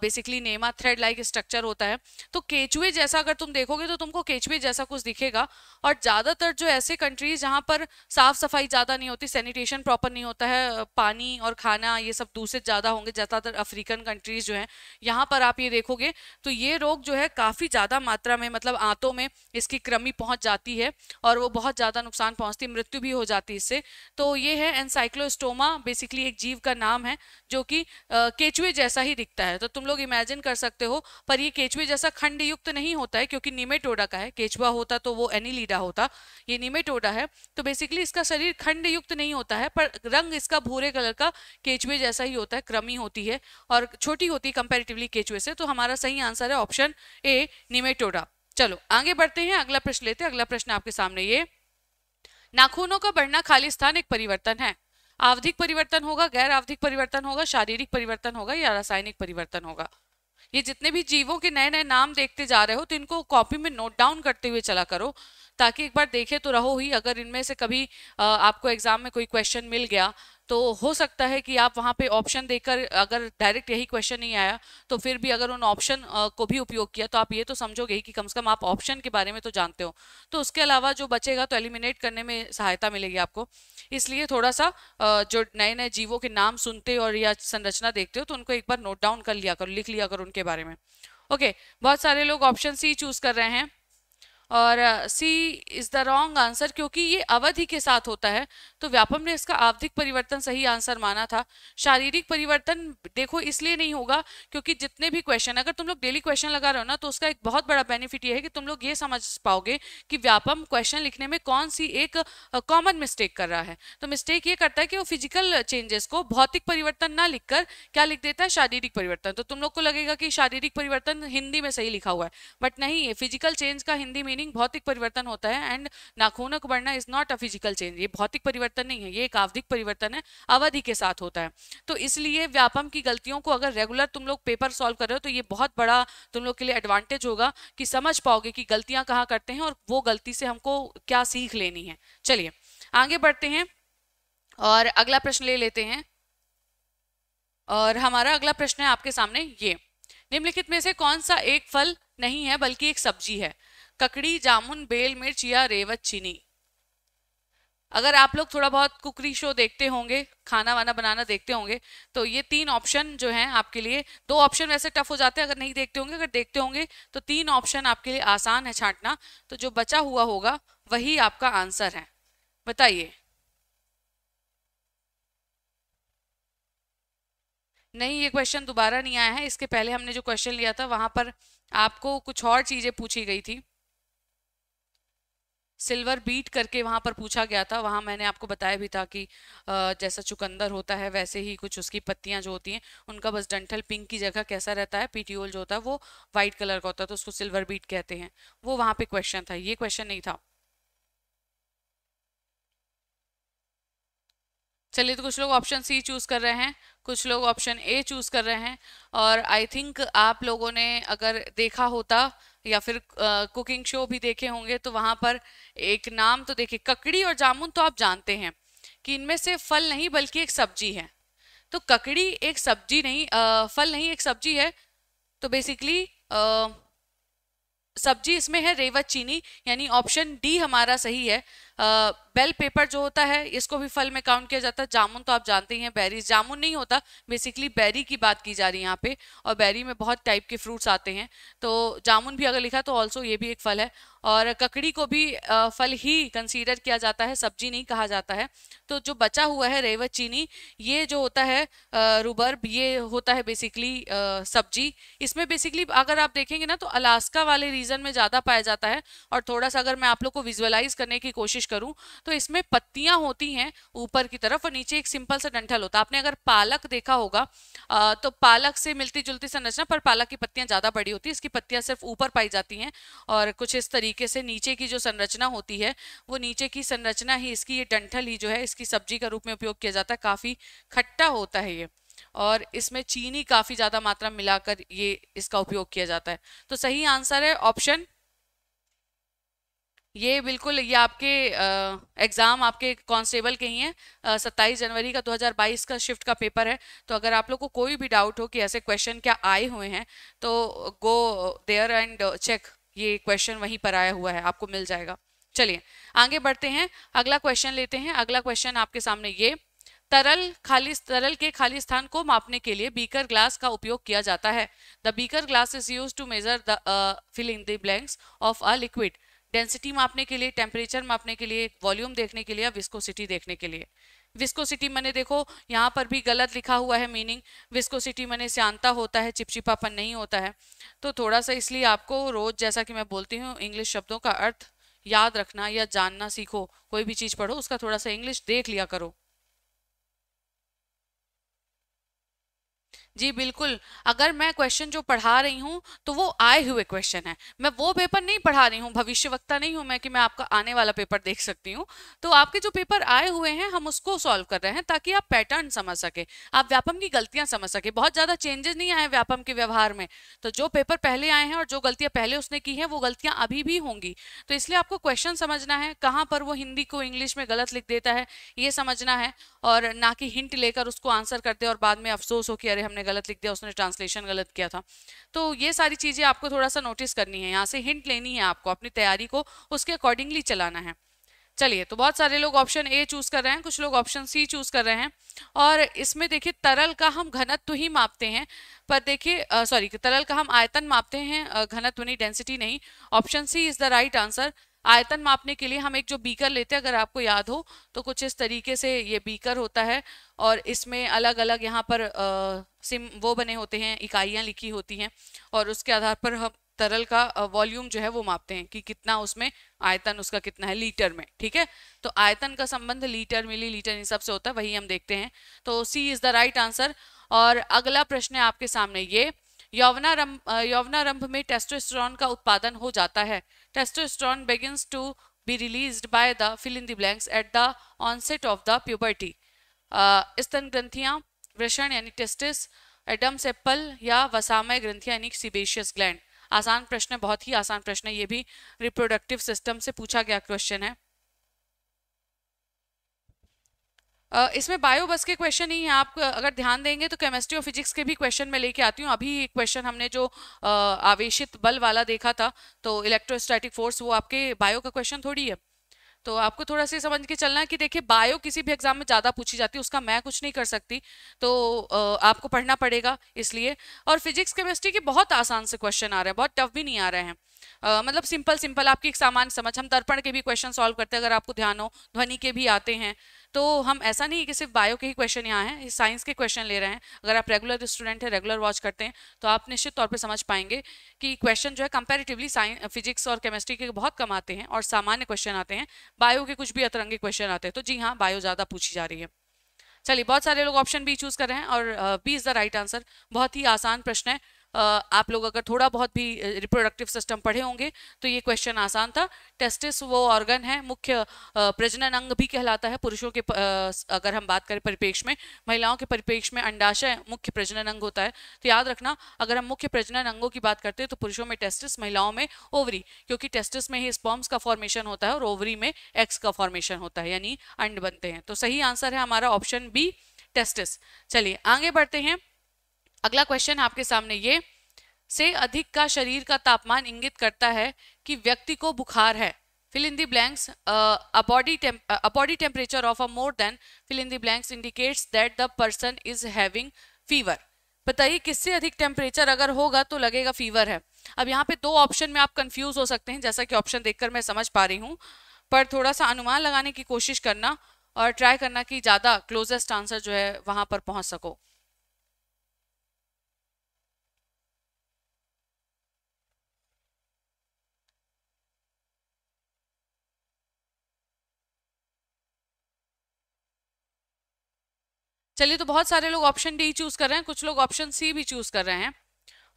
बेसिकली नेमा थ्रेड लाइक स्ट्रक्चर होता है तो केचुए जैसा अगर तुम देखोगे तो तुमको केचुए जैसा कुछ दिखेगा और ज़्यादातर जो ऐसे कंट्रीज जहाँ पर साफ़ सफाई ज़्यादा नहीं होती सैनिटेशन प्रॉपर नहीं होता है पानी और खाना ये सब दूसरे ज़्यादा होंगे ज़्यादातर अफ्रीकन कंट्रीज जो हैं यहाँ पर आप ये देखोगे तो ये रोग जो है काफ़ी ज़्यादा मात्रा में मतलब आंतों में इसकी क्रमी पहुँच जाती है और वो बहुत ज़्यादा नुकसान पहुँचती मृत्यु भी हो जाती इससे तो ये है एनसाइक्लोस्टोमा बेसिकली एक जीव का नाम है जो कि केचुए जैसा ही दिखता है तो तुम लोग इमेजिन कर सकते हो पर ये केचुए जैसा खंड युक्त नहीं होता है क्योंकि निमेटोडा का है केचुआ होता तो वो एनीलिडा होता ये निमेटोडा है तो बेसिकली इसका शरीर खंड युक्त नहीं होता है पर रंग इसका भूरे कलर का केचुए जैसा ही होता है क्रमी होती है और छोटी होती है कंपेरेटिवली केचुए से तो हमारा सही आंसर है ऑप्शन ए निमेटोडा चलो आगे बढ़ते हैं अगला प्रश्न लेते हैं अगला प्रश्न आपके सामने ये नाखूनों का बढ़ना खाली स्थान एक परिवर्तन है आवधिक परिवर्तन होगा गैर आवधिक परिवर्तन होगा शारीरिक परिवर्तन होगा या रासायनिक परिवर्तन होगा ये जितने भी जीवों के नए नए नाम देखते जा रहे हो तो इनको कॉपी में नोट डाउन करते हुए चला करो ताकि एक बार देखे तो रहो ही अगर इनमें से कभी आपको एग्जाम में कोई क्वेश्चन मिल गया तो हो सकता है कि आप वहाँ पे ऑप्शन देकर अगर डायरेक्ट यही क्वेश्चन नहीं आया तो फिर भी अगर उन ऑप्शन को भी उपयोग किया तो आप ये तो समझोगे कि कम से कम आप ऑप्शन के बारे में तो जानते हो तो उसके अलावा जो बचेगा तो एलिमिनेट करने में सहायता मिलेगी आपको इसलिए थोड़ा सा जो नए नए जीवों के नाम सुनते और या संरचना देखते हो तो उनको एक बार नोट डाउन कर लिया करो लिख लिया करो उनके बारे में ओके बहुत सारे लोग ऑप्शन सी चूज कर रहे हैं और C is the wrong answer क्योंकि ये अवधि के साथ होता है तो व्यापम ने इसका आवधिक परिवर्तन सही आंसर माना था शारीरिक परिवर्तन देखो इसलिए नहीं होगा क्योंकि जितने भी क्वेश्चन अगर तुम लोग डेली क्वेश्चन लगा रहे हो ना तो उसका एक बहुत बड़ा बेनिफिट ये है कि तुम लोग ये समझ पाओगे कि व्यापम क्वेश्चन लिखने में कौन सी एक कॉमन मिस्टेक कर रहा है तो मिस्टेक ये करता है कि वो फिजिकल चेंजेस को भौतिक परिवर्तन ना कर क्या लिख देता है शारीरिक परिवर्तन तो तुम लोग को लगेगा कि शारीरिक परिवर्तन हिंदी में सही लिखा हुआ है बट नहीं ये फिजिकल चेंज का हिंदी में मीनिंग भौतिक परिवर्तन होता है एंड नाखूनों को बढ़ना is not a physical change ये भौतिक परिवर्तन नहीं है ये एक आवधिक परिवर्तन है अवधि के साथ होता है तो इसलिए व्यापम की गलतियों को अगर रेगुलर तुम लोग पेपर सॉल्व कर रहे हो तो ये बहुत बड़ा तुम लोग के लिए एडवांटेज होगा कि समझ पाओगे कि गलतियां कहाँ करते हैं और वो गलती से हमको क्या सीख लेनी है चलिए आगे बढ़ते हैं और अगला प्रश्न ले लेते हैं और हमारा अगला प्रश्न है आपके सामने ये निम्नलिखित में से कौन सा एक फल नहीं है बल्कि एक सब्जी है ककड़ी जामुन बेल मिर्च या रेवत चीनी अगर आप लोग थोड़ा बहुत कुकरी शो देखते होंगे खाना वाना बनाना देखते होंगे तो ये तीन ऑप्शन जो हैं आपके लिए दो ऑप्शन वैसे टफ हो जाते हैं अगर नहीं देखते होंगे अगर देखते होंगे तो तीन ऑप्शन आपके लिए आसान है छांटना तो जो बचा हुआ होगा वही आपका आंसर है बताइए नहीं ये क्वेश्चन दोबारा नहीं आया है इसके पहले हमने जो क्वेश्चन लिया था वहां पर आपको कुछ और चीजें पूछी गई थी सिल्वर बीट करके वहाँ पर पूछा गया था वहाँ मैंने आपको बताया भी था कि जैसा चुकंदर होता है वैसे ही कुछ उसकी पत्तियाँ जो होती हैं उनका बस डंठल पिंक की जगह कैसा रहता है पीटीओल जो होता है वो वाइट कलर का होता है तो उसको सिल्वर बीट कहते हैं वो वहाँ पे क्वेश्चन था ये क्वेश्चन नहीं था चलिए तो कुछ लोग ऑप्शन सी चूज़ कर रहे हैं कुछ लोग ऑप्शन ए चूज़ कर रहे हैं और आई थिंक आप लोगों ने अगर देखा होता या फिर कुकिंग शो भी देखे होंगे तो वहाँ पर एक नाम तो देखिए ककड़ी और जामुन तो आप जानते हैं कि इनमें से फल नहीं बल्कि एक सब्जी है तो ककड़ी एक सब्जी नहीं आ, फल नहीं एक सब्जी है तो बेसिकली सब्जी इसमें है रेवत चीनी यानी ऑप्शन डी हमारा सही है बेल पेपर जो होता है इसको भी फल में काउंट किया जाता है जामुन तो आप जानते ही हैं बेरीज जामुन नहीं होता बेसिकली बेरी की बात की जा रही है यहाँ पे और बेरी में बहुत टाइप के फ्रूट्स आते हैं तो जामुन भी अगर लिखा तो ऑल्सो ये भी एक फल है और ककड़ी को भी फल ही कंसीडर किया जाता है सब्जी नहीं कहा जाता है तो जो बचा हुआ है रेवत चीनी ये जो होता है रूबर्ब ये होता है बेसिकली सब्जी इसमें बेसिकली अगर आप देखेंगे ना तो अलास्का वाले रीजन में ज़्यादा पाया जाता है और थोड़ा सा अगर मैं आप लोग को विजुअलाइज करने की कोशिश कोशिश करूं तो इसमें पत्तियां होती हैं ऊपर की तरफ और नीचे एक सिंपल सा डंठल होता है आपने अगर पालक देखा होगा तो पालक से मिलती जुलती संरचना पर पालक की पत्तियां ज़्यादा बड़ी होती है इसकी पत्तियां सिर्फ ऊपर पाई जाती हैं और कुछ इस तरीके से नीचे की जो संरचना होती है वो नीचे की संरचना ही इसकी ये डंठल ही जो है इसकी सब्जी का रूप में उपयोग किया जाता है काफ़ी खट्टा होता है ये और इसमें चीनी काफ़ी ज़्यादा मात्रा मिलाकर ये इसका उपयोग किया जाता है तो सही आंसर है ऑप्शन ये बिल्कुल ये आपके एग्ज़ाम आपके कांस्टेबल के ही हैं सत्ताईस जनवरी का 2022 का शिफ्ट का पेपर है तो अगर आप लोग को कोई भी डाउट हो कि ऐसे क्वेश्चन क्या आए हुए हैं तो गो देयर एंड चेक ये क्वेश्चन वहीं पर आया हुआ है आपको मिल जाएगा चलिए आगे बढ़ते हैं अगला क्वेश्चन लेते हैं अगला क्वेश्चन आपके सामने ये तरल खाली तरल के खाली स्थान को मापने के लिए बीकर ग्लास का उपयोग किया जाता है the beaker glass is use to measure the fill the blanks of a liquid density मापने के लिए टेम्परेचर मापने के लिए वॉल्यूम देखने के लिए विस्कोसिटी देखने के लिए विस्कोसिटी मैंने देखो यहाँ पर भी गलत लिखा हुआ है मीनिंग विस्कोसिटी मैंने शांता होता है चिपचिपापन नहीं होता है तो थोड़ा सा इसलिए आपको रोज़ जैसा कि मैं बोलती हूँ इंग्लिश शब्दों का अर्थ याद रखना या जानना सीखो कोई भी चीज़ पढ़ो उसका थोड़ा सा इंग्लिश देख लिया करो जी बिल्कुल अगर मैं क्वेश्चन जो पढ़ा रही हूँ तो वो आए हुए क्वेश्चन है मैं वो पेपर नहीं पढ़ा रही हूँ भविष्यवक्ता नहीं हूँ मैं कि मैं आपका आने वाला पेपर देख सकती हूँ तो आपके जो पेपर आए हुए हैं हम उसको सॉल्व कर रहे हैं ताकि आप पैटर्न समझ सके आप व्यापम की गलतियाँ समझ सके बहुत ज़्यादा चेंजेस नहीं आए व्यापम के व्यवहार में तो जो पेपर पहले आए हैं और जो गलतियाँ पहले उसने की हैं वो गलतियाँ अभी भी होंगी तो इसलिए आपको क्वेश्चन समझना है कहाँ पर वो हिंदी को इंग्लिश में गलत लिख देता है ये समझना है और ना कि हिंट लेकर उसको आंसर करते और बाद में अफसोस हो कि अरे हमने गलत लिख दिया उसने ट्रांसलेशन गलत किया था तो ये सारी चीज़ें आपको थोड़ा सा नोटिस करनी है यहाँ से हिंट लेनी है आपको अपनी तैयारी को उसके अकॉर्डिंगली चलाना है चलिए तो बहुत सारे लोग ऑप्शन ए चूज कर रहे हैं कुछ लोग ऑप्शन सी चूज कर रहे हैं और इसमें देखिए तरल का हम घनत्व ही मापते हैं पर देखिए सॉरी तरल का हम आयतन मापते हैं घनत्व नहीं डेंसिटी नहीं option C is the right answer आयतन मापने के लिए हम एक जो बीकर लेते हैं अगर आपको याद हो तो कुछ इस तरीके से ये बीकर होता है और इसमें अलग अलग यहाँ पर आ, सिम वो बने होते हैं इकाइयाँ लिखी होती हैं और उसके आधार पर हम तरल का वॉल्यूम जो है वो मापते हैं कि कितना उसमें आयतन उसका कितना है लीटर में ठीक है तो आयतन का संबंध लीटर मिली लीटर इन सब से होता है वही हम देखते हैं तो C is the right answer और अगला प्रश्न है आपके सामने ये यौवनारंभ यौवनारंभ में टेस्टोस्टेरोन का उत्पादन हो जाता है testosterone begins to be released by the fill in the blanks at the onset of the puberty स्तन ग्रंथियां वृषण यानी टेस्टिस एडम्स एप्पल या वसामय ग्रंथियां यानी सीबेशियस ग्लैंड आसान प्रश्न बहुत ही आसान प्रश्न है ये भी रिप्रोडक्टिव सिस्टम से पूछा गया क्वेश्चन है इसमें बायो बस के क्वेश्चन ही हैं आप अगर ध्यान देंगे तो केमिस्ट्री और फिजिक्स के भी क्वेश्चन मैं लेके आती हूँ अभी एक क्वेश्चन हमने जो आवेशित बल वाला देखा था तो इलेक्ट्रोस्टैटिक फोर्स वो आपके बायो का क्वेश्चन थोड़ी है तो आपको थोड़ा सा समझ के चलना है कि देखिए बायो किसी भी एग्जाम में ज़्यादा पूछी जाती है उसका मैं कुछ नहीं कर सकती तो आपको पढ़ना पड़ेगा इसलिए और फिजिक्स केमिस्ट्री के बहुत आसान से क्वेश्चन आ रहे हैं बहुत टफ भी नहीं आ रहे हैं Uh, मतलब सिंपल सिंपल आपकी एक सामान्य समझ हम दर्पण के भी क्वेश्चन सॉल्व करते हैं अगर आपको ध्यान हो ध्वनि के भी आते हैं तो हम ऐसा नहीं है कि सिर्फ बायो के ही क्वेश्चन यहाँ हैं साइंस के क्वेश्चन ले रहे हैं अगर आप रेगुलर स्टूडेंट हैं रेगुलर वॉच करते हैं तो आप निश्चित तौर पर समझ पाएंगे कि क्वेश्चन जो है कंपेरेटिवली साइंस फिजिक्स और केमिस्ट्री के बहुत कम आते हैं और सामान्य क्वेश्चन आते हैं बायो के कुछ भी अतरंगी क्वेश्चन आते हैं तो जी हाँ बायो ज़्यादा पूछी जा रही है चलिए बहुत सारे लोग ऑप्शन बी चूज़ कर रहे हैं और B is the right answer बहुत ही आसान प्रश्न है आप लोग अगर थोड़ा बहुत भी रिप्रोडक्टिव सिस्टम पढ़े होंगे तो ये क्वेश्चन आसान था टेस्टिस वो ऑर्गन है मुख्य प्रजनन अंग भी कहलाता है पुरुषों के अगर हम बात करें परिपेक्ष में महिलाओं के परिपेक्ष में अंडाशय मुख्य प्रजनन अंग होता है तो याद रखना अगर हम मुख्य प्रजनन अंगों की बात करते हैं तो पुरुषों में टेस्टिस महिलाओं में ओवरी क्योंकि टेस्टिस में ही स्पॉम्स का फॉर्मेशन होता है और ओवरी में एक्स का फॉर्मेशन होता है यानी अंड बनते हैं तो सही आंसर है हमारा ऑप्शन बी टेस्टिस चलिए आगे बढ़ते हैं अगला क्वेश्चन आपके सामने ये से अधिक का शरीर का तापमान इंगित करता है कि व्यक्ति को बुखार है fill in the blanks uh, a temperature of a more than fill in the blanks indicates that the person is having fever बताइए किससे अधिक टेम्परेचर अगर होगा तो लगेगा फीवर है अब यहाँ पे दो ऑप्शन में आप कंफ्यूज हो सकते हैं जैसा कि ऑप्शन देखकर मैं समझ पा रही हूँ पर थोड़ा सा अनुमान लगाने की कोशिश करना और ट्राई करना कि ज़्यादा क्लोजेस्ट आंसर जो है वहाँ पर पहुँच सको चलिए तो बहुत सारे लोग ऑप्शन डी चूज कर रहे हैं कुछ लोग ऑप्शन सी भी चूज कर रहे हैं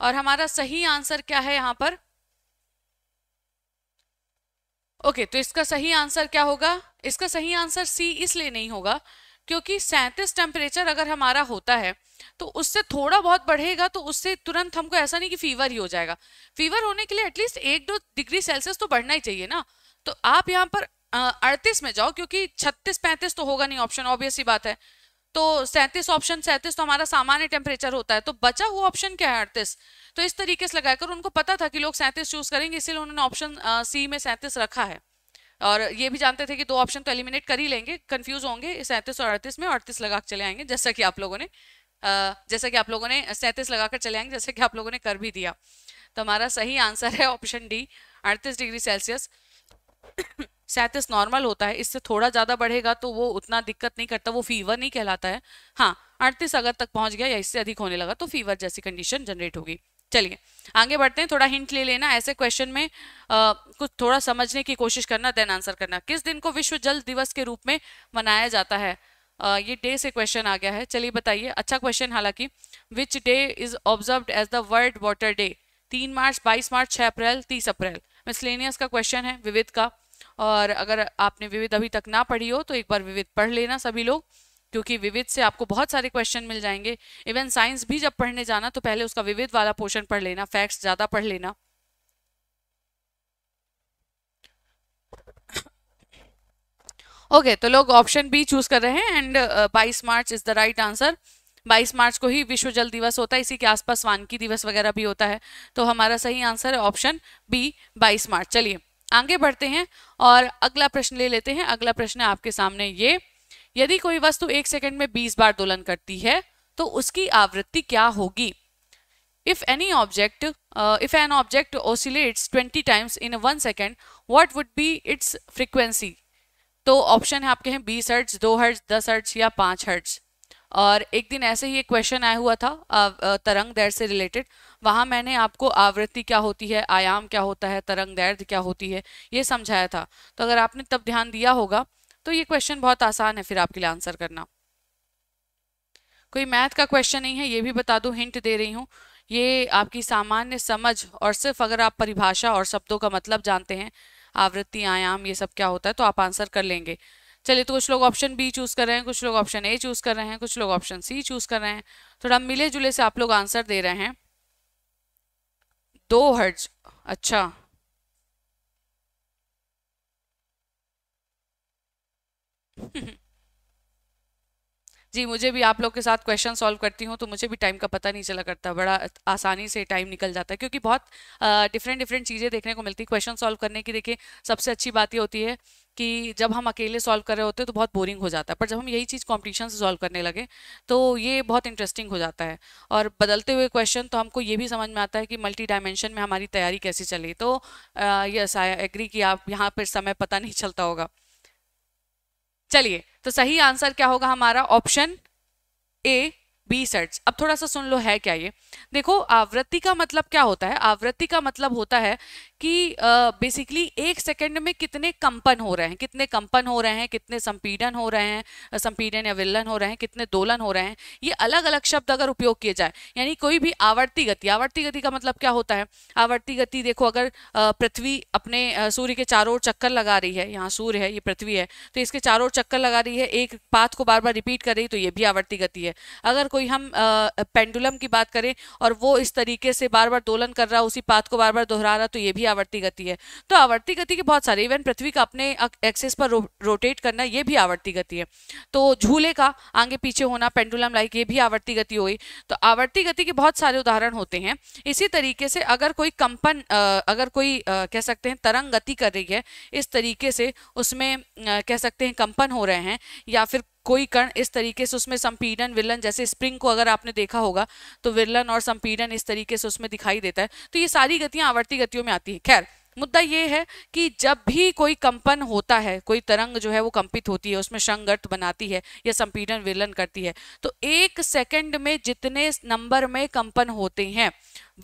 और हमारा सही आंसर क्या है यहां पर ओके तो इसका सही आंसर क्या होगा इसका सही आंसर सी इसलिए नहीं होगा क्योंकि सैंतीस टेम्परेचर अगर हमारा होता है तो उससे थोड़ा बहुत बढ़ेगा तो उससे तुरंत हमको ऐसा नहीं कि फीवर ही हो जाएगा फीवर होने के लिए एटलीस्ट एक दो डिग्री सेल्सियस तो बढ़ना ही चाहिए ना तो आप यहाँ पर अड़तीस में जाओ क्योंकि छत्तीस पैंतीस तो होगा नहीं ऑप्शन ऑब्वियस ही बात है तो सैंतीस ऑप्शन सैंतीस तो हमारा सामान्य टेम्परेचर होता है तो बचा हुआ ऑप्शन क्या है अड़तीस तो इस तरीके से लगाकर उनको पता था कि लोग सैंतीस चूज करेंगे इसीलिए उन्होंने ऑप्शन सी में सैंतीस रखा है और ये भी जानते थे कि दो ऑप्शन तो एलिमिनेट कर ही लेंगे कंफ्यूज होंगे सैंतीस और अड़तीस में अड़तीस लगा चले आएंगे जैसा कि आप लोगों ने जैसा कि आप लोगों ने सैंतीस लगाकर चले आएंगे जैसा कि आप लोगों ने कर भी दिया तो हमारा सही आंसर है ऑप्शन डी अड़तीस डिग्री सेल्सियस सैंतीस नॉर्मल होता है इससे थोड़ा ज़्यादा बढ़ेगा तो वो उतना दिक्कत नहीं करता वो फीवर नहीं कहलाता है हाँ अड़तीस अगर तक पहुंच गया या इससे अधिक होने लगा तो फीवर जैसी कंडीशन जनरेट होगी चलिए आगे बढ़ते हैं थोड़ा हिंट ले लेना ऐसे क्वेश्चन में आ, कुछ थोड़ा समझने की कोशिश करना देन आंसर करना किस दिन को विश्व जल दिवस के रूप में मनाया जाता है आ, ये डे से क्वेश्चन आ गया है चलिए बताइए अच्छा क्वेश्चन हालांकि which day is observe as the world water day तीन मार्च बाईस मार्च छः अप्रैल तीस अप्रैल मिसलेनियस का क्वेश्चन है विविध का और अगर आपने विविध अभी तक ना पढ़ी हो तो एक बार विविध पढ़ लेना सभी लोग क्योंकि विविध से आपको बहुत सारे क्वेश्चन मिल जाएंगे इवन साइंस भी जब पढ़ने जाना तो पहले उसका विविध वाला पोर्शन पढ़ लेना फैक्ट्स ज़्यादा पढ़ लेना ओके okay, तो लोग ऑप्शन बी चूज कर रहे हैं एंड uh, बाईस मार्च इज द राइट आंसर बाईस मार्च को ही विश्व जल दिवस होता है इसी के आसपास वानकी दिवस वगैरह भी होता है तो हमारा सही आंसर है ऑप्शन बी बाईस मार्च चलिए आगे बढ़ते हैं और अगला प्रश्न ले लेते हैं अगला प्रश्न है आपके सामने ये यदि कोई वस्तु एक सेकंड में बीस बार दोलन करती है तो उसकी आवृत्ति क्या होगी if any object if an object oscillates twenty 20 in one second second would be its its तो ऑप्शन है आपके हैं बीस हर्ट्ज दो हर्ट्ज दस हर्ट्ज या पांच हर्ट्ज और एक दिन ऐसे ही एक क्वेश्चन आया हुआ था तरंग दैर्ध से रिलेटेड वहाँ मैंने आपको आवृत्ति क्या होती है आयाम क्या होता है तरंग दैर्ध क्या होती है ये समझाया था तो अगर आपने तब ध्यान दिया होगा तो ये क्वेश्चन बहुत आसान है फिर आपके लिए आंसर करना कोई मैथ का क्वेश्चन नहीं है ये भी बता दूँ हिंट दे रही हूँ ये आपकी सामान्य समझ और सिर्फ अगर आप परिभाषा और शब्दों का मतलब जानते हैं आवृत्ति आयाम ये सब क्या होता है तो आप आंसर कर लेंगे चलिए तो कुछ लोग ऑप्शन बी चूज़ कर रहे हैं कुछ लोग ऑप्शन ए चूज़ कर रहे हैं कुछ लोग ऑप्शन सी चूज़ कर रहे हैं थोड़ा मिले जुले से आप लोग आंसर दे रहे हैं दो हर्ज अच्छा जी मुझे भी आप लोग के साथ क्वेश्चन सॉल्व करती हूँ तो मुझे भी टाइम का पता नहीं चला करता बड़ा आसानी से टाइम निकल जाता है क्योंकि बहुत डिफरेंट डिफरेंट चीज़ें देखने को मिलती है क्वेश्चन सॉल्व करने की देखिए सबसे अच्छी बात ये होती है कि जब हम अकेले सॉल्व कर रहे होते हैं तो बहुत बोरिंग हो जाता है पर जब हम यही चीज़ कॉम्पिटिशन से सॉल्व करने लगे तो ये बहुत इंटरेस्टिंग हो जाता है और बदलते हुए क्वेश्चन तो हमको ये भी समझ में आता है कि मल्टी डायमेंशन में हमारी तैयारी कैसे चली तो यस आई एग्री कि आप यहाँ पर समय पता नहीं चलता होगा चलिए तो सही आंसर क्या होगा हमारा ऑप्शन ए बी सर्च अब थोड़ा सा सुन लो है क्या ये देखो आवृत्ति का मतलब क्या होता है आवृत्ति का मतलब होता है कि बेसिकली uh, एक सेकंड में कितने कंपन हो रहे हैं कितने कंपन हो रहे हैं कितने संपीडन हो रहे हैं संपीडन या विलन हो रहे हैं कितने दोलन हो रहे हैं ये अलग अलग शब्द अगर उपयोग किए जाए यानी कोई भी आवर्ती गति आवर्ती गति का मतलब क्या होता है आवर्ती गति देखो अगर पृथ्वी अपने सूर्य के चारों ओर चक्कर लगा रही है यहाँ सूर्य है ये पृथ्वी है तो इसके चारों ओर चक्कर लगा रही है एक पाथ को बार बार रिपीट कर रही तो ये भी आवर्ती गति है अगर कोई हम पेंडुलम की बात करें और वो इस तरीके से बार बार दोलन कर रहा उसी पाथ को बार बार दोहरा रहा तो ये भी आवर्ती गति है तो आवर्ती गति के बहुत सारे इवन पृथ्वी का अपने एक्सेस पर रो, रोटेट करना ये भी आवर्ती गति है तो झूले का आगे पीछे होना पेंडुलम लाइक ये भी आवर्ती गति हुई तो आवर्ती गति के बहुत सारे उदाहरण होते हैं इसी तरीके से अगर कोई कंपन अगर कोई कह सकते हैं तरंग गति कर रही है इस तरीके से उसमें कह सकते हैं कंपन हो रहे हैं या फिर कोई कण इस तरीके से उसमें संपीडन विलन जैसे स्प्रिंग को अगर आपने देखा होगा तो विलन और संपीडन इस तरीके से उसमें दिखाई देता है तो ये सारी गतियां आवर्ती गतियों में आती है खैर मुद्दा ये है कि जब भी कोई कंपन होता है कोई तरंग जो है वो कंपित होती है उसमें संगर्त बनाती है या संपीडन विलन करती है तो एक सेकंड में जितने नंबर में कंपन होते हैं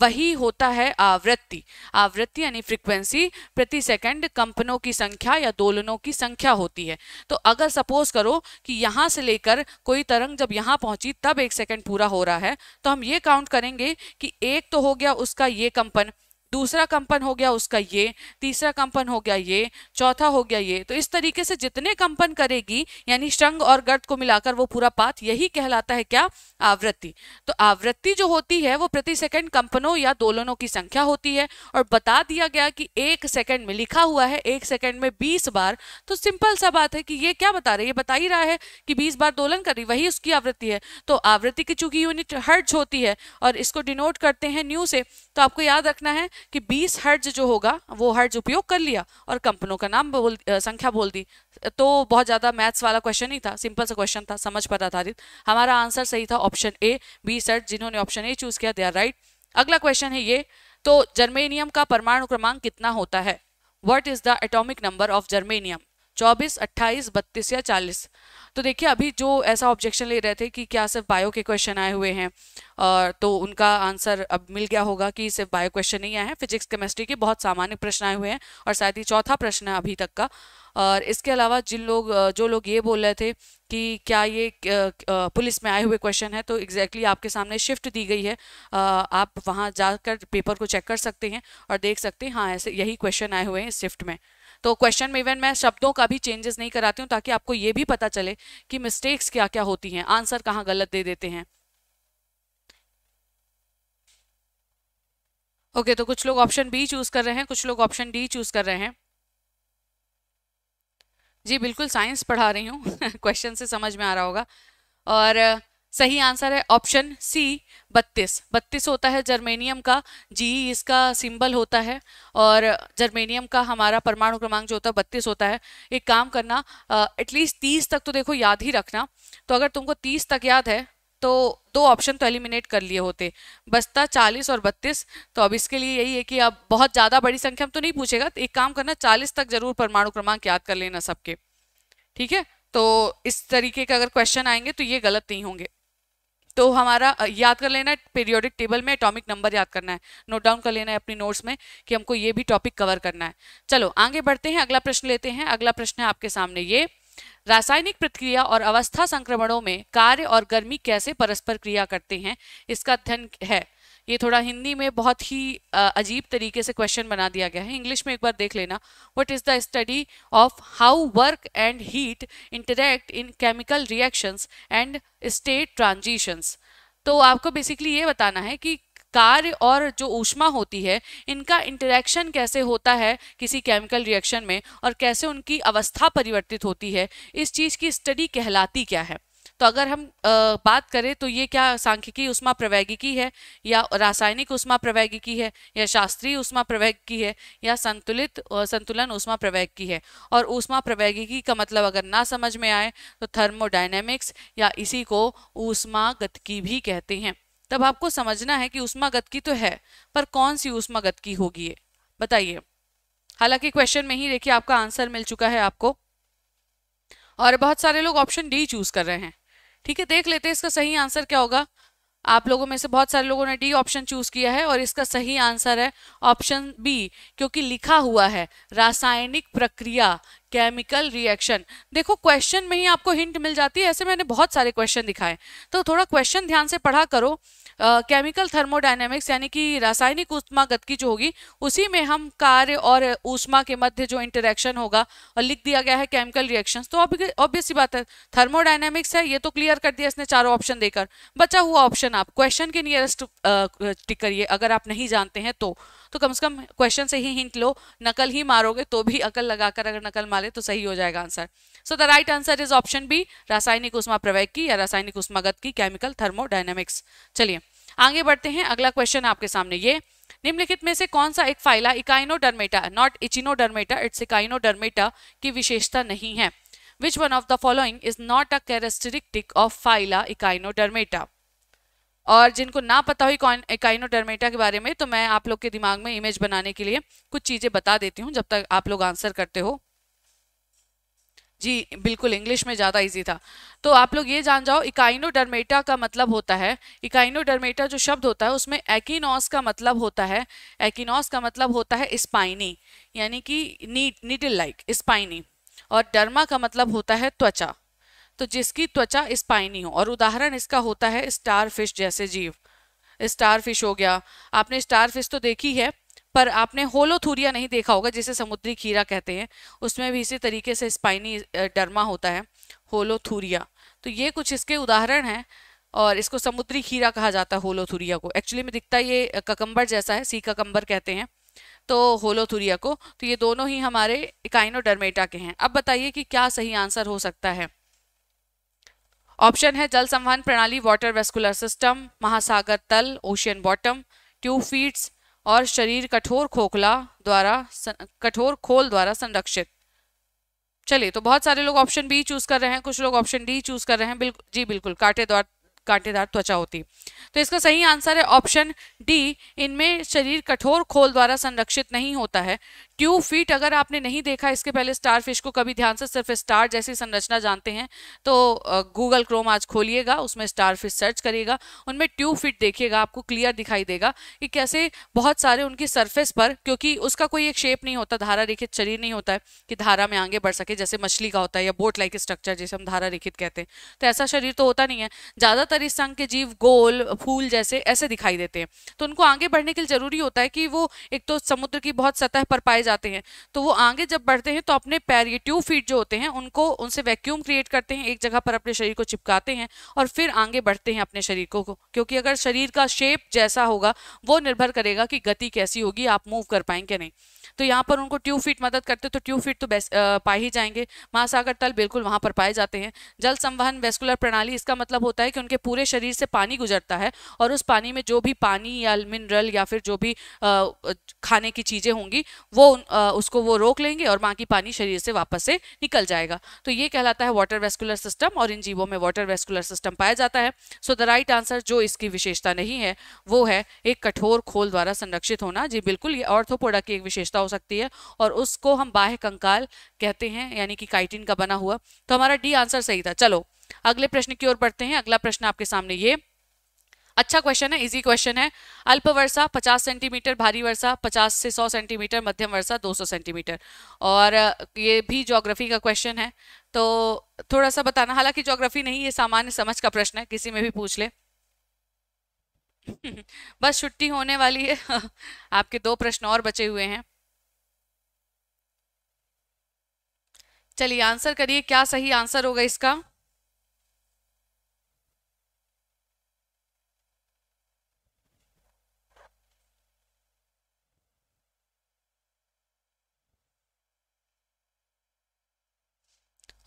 वही होता है आवृत्ति आवृत्ति यानी फ्रिक्वेंसी प्रति सेकंड कंपनों की संख्या या दोलनों की संख्या होती है तो अगर सपोज करो कि यहाँ से लेकर कोई तरंग जब यहाँ पहुंची तब एक सेकंड पूरा हो रहा है तो हम ये काउंट करेंगे कि एक तो हो गया उसका ये कंपन दूसरा कंपन हो गया उसका ये तीसरा कंपन हो गया ये चौथा हो गया ये तो इस तरीके से जितने कंपन करेगी यानी श्रृंग और गर्द को मिलाकर वो पूरा पाथ यही कहलाता है क्या आवृत्ति तो आवृत्ति जो होती है वो प्रति सेकंड कंपनों या दोलनों की संख्या होती है और बता दिया गया कि एक सेकंड में लिखा हुआ है एक सेकंड में बीस बार तो सिंपल सा बात है कि ये क्या बता रहे ये बता ही रहा है कि बीस बार दोलन कर रही वही उसकी आवृत्ति है तो आवृत्ति की चूंकि यूनिट हर्ज होती है और इसको डिनोट करते हैं न्यू से तो आपको याद रखना है कि 20 हर्ज जो होगा वो हर्ज उपयोग कर लिया और कंपनों का नाम बोल संख्या बोल दी तो बहुत ज़्यादा मैथ्स वाला क्वेश्चन नहीं था सिंपल सा क्वेश्चन था समझ पर आधारित हमारा आंसर सही था ऑप्शन ए बीस हर्ज जिन्होंने ऑप्शन ए चूज़ किया दे आर राइट अगला क्वेश्चन है ये तो जर्मेनियम का परमाणु क्रमांक कितना होता है what is the atomic number of germanium चौबीस अट्ठाईस बत्तीस या चालीस तो देखिए अभी जो ऐसा ऑब्जेक्शन ले रहे थे कि क्या सिर्फ बायो के क्वेश्चन आए हुए हैं और तो उनका आंसर अब मिल गया होगा कि सिर्फ बायो क्वेश्चन नहीं आए हैं फिजिक्स केमिस्ट्री के बहुत सामान्य प्रश्न आए हुए हैं और शायद ही चौथा प्रश्न है अभी तक का और इसके अलावा जिन लोग जो लोग ये बोल रहे थे कि क्या ये पुलिस में आए हुए क्वेश्चन है तो एग्जैक्टली exactly आपके सामने शिफ्ट दी गई है आप वहाँ जाकर पेपर को चेक कर सकते हैं और देख सकते हैं हाँ ऐसे यही क्वेश्चन आए हुए हैं इस शिफ्ट में तो क्वेश्चन में इवन मैं शब्दों का भी चेंजेस नहीं कराती हूँ ताकि आपको ये भी पता चले कि मिस्टेक्स क्या क्या होती हैं आंसर कहाँ गलत दे देते हैं ओके okay, तो कुछ लोग ऑप्शन बी चूज कर रहे हैं कुछ लोग ऑप्शन डी चूज कर रहे हैं जी बिल्कुल साइंस पढ़ा रही हूँ क्वेश्चन से समझ में आ रहा होगा और सही आंसर है ऑप्शन सी बत्तीस बत्तीस होता है जर्मेनियम का जी इसका सिंबल होता है और जर्मेनियम का हमारा परमाणु क्रमांक जो होता है बत्तीस होता है एक काम करना एटलीस्ट तीस तक तो देखो याद ही रखना तो अगर तुमको तीस तक याद है तो दो ऑप्शन तो एलिमिनेट कर लिए होते बस्ता चालीस और बत्तीस तो अब इसके लिए यही है कि अब बहुत ज़्यादा बड़ी संख्या हम तो नहीं पूछेगा तो एक काम करना चालीस तक जरूर परमाणु क्रमांक याद कर लेना सबके ठीक है तो इस तरीके का अगर क्वेश्चन आएंगे तो ये गलत नहीं होंगे तो हमारा याद कर लेना है पीरियोडिक टेबल में एटॉमिक नंबर याद करना है नोट डाउन कर लेना है अपनी नोट्स में कि हमको ये भी टॉपिक कवर करना है चलो आगे बढ़ते हैं अगला प्रश्न लेते हैं अगला प्रश्न है आपके सामने ये रासायनिक प्रक्रिया और अवस्था संक्रमणों में कार्य और गर्मी कैसे परस्पर क्रिया करते हैं इसका अध्ययन है ये थोड़ा हिंदी में बहुत ही अजीब तरीके से क्वेश्चन बना दिया गया है इंग्लिश में एक बार देख लेना what is the study of how work and heat interact in chemical reactions and state transitions तो आपको बेसिकली ये बताना है कि कार्य और जो ऊष्मा होती है इनका इंटरेक्शन कैसे होता है किसी केमिकल रिएक्शन में और कैसे उनकी अवस्था परिवर्तित होती है इस चीज़ की स्टडी कहलाती क्या है तो अगर हम बात करें तो ये क्या सांख्यिकी उष्मा प्रवैगिकी है या रासायनिक उष्मा प्रवैगिकी है या शास्त्रीय उष्मा प्रवैगिकी है या संतुलित संतुलन उष्मा प्रवैगिकी है और उष्मा प्रवैगिकी का मतलब अगर ना समझ में आए तो थर्मोडाइनेमिक्स या इसी को ऊष्मा गतकी भी कहते हैं तब आपको समझना है कि उष्मा गतकी तो है पर कौन सी उष्मा गतकी होगी ये बताइए हालांकि क्वेश्चन में ही देखिए आपका आंसर मिल चुका है आपको और बहुत सारे लोग ऑप्शन डी चूज कर रहे हैं ठीक है देख लेते हैं इसका सही आंसर क्या होगा आप लोगों में से बहुत सारे लोगों ने डी ऑप्शन चूज किया है और इसका सही आंसर है ऑप्शन बी क्योंकि लिखा हुआ है रासायनिक प्रक्रिया केमिकल रिएक्शन देखो क्वेश्चन में ही आपको हिंट मिल जाती है ऐसे मैंने बहुत सारे क्वेश्चन दिखाए तो थोड़ा क्वेश्चन ध्यान से पढ़ा करो केमिकल थर्मोडाइनेमिक्स यानी कि रासायनिक ऊष्मा गतिकी जो होगी उसी में हम कार्य और ऊष्मा के मध्य जो इंटरेक्शन होगा और लिख दिया गया है केमिकल रिएक्शन तो ऑब्वियस ही बात है थर्मोडाइनेमिक्स है ये तो क्लियर कर दिया इसने चारों ऑप्शन देकर बचा हुआ ऑप्शन आप क्वेश्चन के नियरेस्ट टिक करिए अगर आप नहीं जानते हैं तो तो कम से कम क्वेश्चन से ही हिंट लो नकल ही मारोगे तो भी अकल लगाकर अगर नकल मारे तो सही हो जाएगा answer so the right answer is option B रासायनिक उष्मा प्रवैग की या रासायनिक उष्मागत की केमिकल थर्मोडाइनमिक्स चलिए आगे बढ़ते हैं अगला क्वेश्चन आपके सामने ये निम्नलिखित में से कौन सा एक phyla Echinodermata not Echinodermata it's Echinodermata की विशेषता नहीं है which one of the following is not a characteristic of phyla Echinodermata और जिनको ना पता हुई इकाइनोडर्मेटा के बारे में तो मैं आप लोग के दिमाग में इमेज बनाने के लिए कुछ चीज़ें बता देती हूँ जब तक आप लोग आंसर करते हो जी बिल्कुल इंग्लिश में ज़्यादा इजी था तो आप लोग ये जान जाओ इकाइनोडर्मेटा का मतलब होता है इकाइनोडर्मेटा जो शब्द होता है उसमें एकिनॉस का मतलब होता है एकिनॉस का मतलब होता है स्पाइनी यानी कि नीड नीडल लाइक स्पाइनी और डर्मा का मतलब होता है त्वचा तो जिसकी त्वचा स्पाइनी हो और उदाहरण इसका होता है स्टार फिश जैसे जीव स्टार फिश हो गया आपने स्टार फिश तो देखी है पर आपने होलोथूरिया नहीं देखा होगा जिसे समुद्री खीरा कहते हैं उसमें भी इसी तरीके से स्पाइनी डरमा होता है होलोथूरिया तो ये कुछ इसके उदाहरण हैं और इसको समुद्री खीरा कहा जाता है होलोथूरिया को एक्चुअली में दिखता ये ककम्बर जैसा है सी ककम्बर कहते हैं तो होलोथूरिया को तो ये दोनों ही हमारे इकाइनोडर्मेटा के हैं अब बताइए कि क्या सही आंसर हो सकता है ऑप्शन है जल संवहन प्रणाली वाटर वेस्कुलर सिस्टम महासागर तल ओशियन बॉटम ट्यूब फीड्स और शरीर कठोर खोखला द्वारा कठोर खोल द्वारा संरक्षित चलिए तो बहुत सारे लोग ऑप्शन बी चूज कर रहे हैं कुछ लोग ऑप्शन डी चूज कर रहे हैं बिल्कुल जी बिल्कुल कांटेदार कांटेदार त्वचा होती तो इसका सही आंसर है ऑप्शन डी इनमें शरीर कठोर खोल द्वारा संरक्षित नहीं होता है ट्यू फीट अगर आपने नहीं देखा इसके पहले स्टार फिश को कभी ध्यान से सिर्फ स्टार जैसी संरचना जानते हैं तो गूगल क्रोम आज खोलिएगा उसमें स्टार फिश सर्च करिएगा उनमें ट्यू फिट देखिएगा आपको क्लियर दिखाई देगा कि कैसे बहुत सारे उनकी सरफेस पर क्योंकि उसका कोई एक शेप नहीं होता धारा रेखित शरीर नहीं होता है कि धारा में आगे बढ़ सके जैसे मछली का होता है या बोट लाइक स्ट्रक्चर जिसे हम धारा रेखित कहते हैं तो ऐसा शरीर तो होता नहीं है ज़्यादातर इस संघ के जीव गोल फूल जैसे ऐसे दिखाई देते हैं तो उनको आगे बढ़ने के लिए जरूरी होता है कि वो एक तो समुद्र की बहुत सतह पर पाए जाते हैं तो वो आगे जब बढ़ते हैं तो अपने पैर ये ट्यूब फीट जो होते हैं उनको उनसे वैक्यूम क्रिएट करते हैं एक जगह पर अपने शरीर को चिपकाते हैं और फिर आगे बढ़ते हैं अपने शरीर को क्योंकि अगर शरीर का शेप जैसा होगा वो निर्भर करेगा कि गति कैसी होगी आप मूव कर पाएंगे नहीं तो यहाँ पर उनको ट्यूब फीट मदद करते तो ट्यूब फीट तो पाए ही जाएंगे महासागर तल बिल्कुल वहाँ पर पाए जाते हैं जल संवहन वेस्कुलर प्रणाली इसका मतलब होता है कि उनके पूरे शरीर से पानी गुजरता है और उस पानी में जो भी पानी या मिनरल या फिर जो भी खाने की चीज़ें होंगी वो आ, उसको वो रोक लेंगे और बाकी पानी शरीर से वापस से निकल जाएगा तो ये कहलाता है वाटर वेस्कुलर सिस्टम और इन जीवों में वाटर वेस्कुलर सिस्टम पाया जाता है सो द राइट आंसर जो इसकी विशेषता नहीं है वो है एक कठोर खोल द्वारा संरक्षित होना जी बिल्कुल ये ऑर्थोपोडा की एक विशेषता हो सकती है और उसको हम बाह्य कंकाल कहते हैं यानी कि काइटिन का बना हुआ तो हमारा डी आंसर सही था चलो अगले प्रश्न की ओर बढ़ते हैं अगला प्रश्न आपके सामने ये अच्छा क्वेश्चन है इजी क्वेश्चन है अल्प वर्षा 50 सेंटीमीटर भारी वर्षा 50 से 100 सेंटीमीटर मध्यम वर्षा 200 सेंटीमीटर और ये भी ज्योग्राफी का क्वेश्चन है तो थोड़ा सा बताना हालांकि ज्योग्राफी नहीं ये सामान्य समझ का प्रश्न है किसी में भी पूछ ले बस छुट्टी होने वाली है आपके दो प्रश्न और बचे हुए हैं चलिए आंसर करिए क्या सही आंसर होगा इसका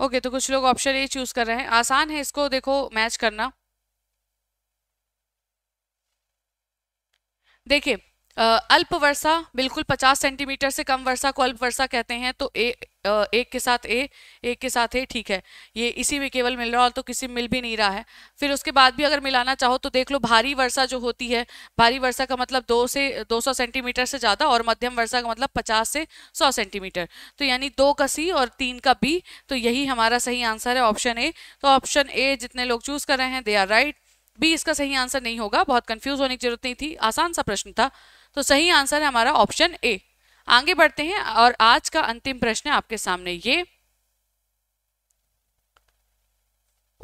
ओके okay, तो कुछ लोग ऑप्शन ए चूज कर रहे हैं आसान है इसको देखो मैच करना देखिए अल्प वर्षा बिल्कुल 50 सेंटीमीटर से कम वर्षा को अल्प वर्षा कहते हैं तो ए एक के साथ ए एक के साथ ए ठीक है ये इसी में केवल मिल रहा है और तो किसी मिल भी नहीं रहा है फिर उसके बाद भी अगर मिलाना चाहो तो देख लो भारी वर्षा जो होती है भारी वर्षा का मतलब दो से 200 सेंटीमीटर से ज़्यादा और मध्यम वर्षा का मतलब 50 से 100 सेंटीमीटर तो यानी दो का सी और तीन का बी तो यही हमारा सही आंसर है ऑप्शन ए तो ऑप्शन ए जितने लोग चूज़ कर रहे हैं दे आर राइट बी इसका सही आंसर नहीं होगा बहुत कंफ्यूज होने की जरूरत नहीं थी आसान सा प्रश्न था तो सही आंसर है हमारा ऑप्शन ए आगे बढ़ते हैं और आज का अंतिम प्रश्न है आपके सामने ये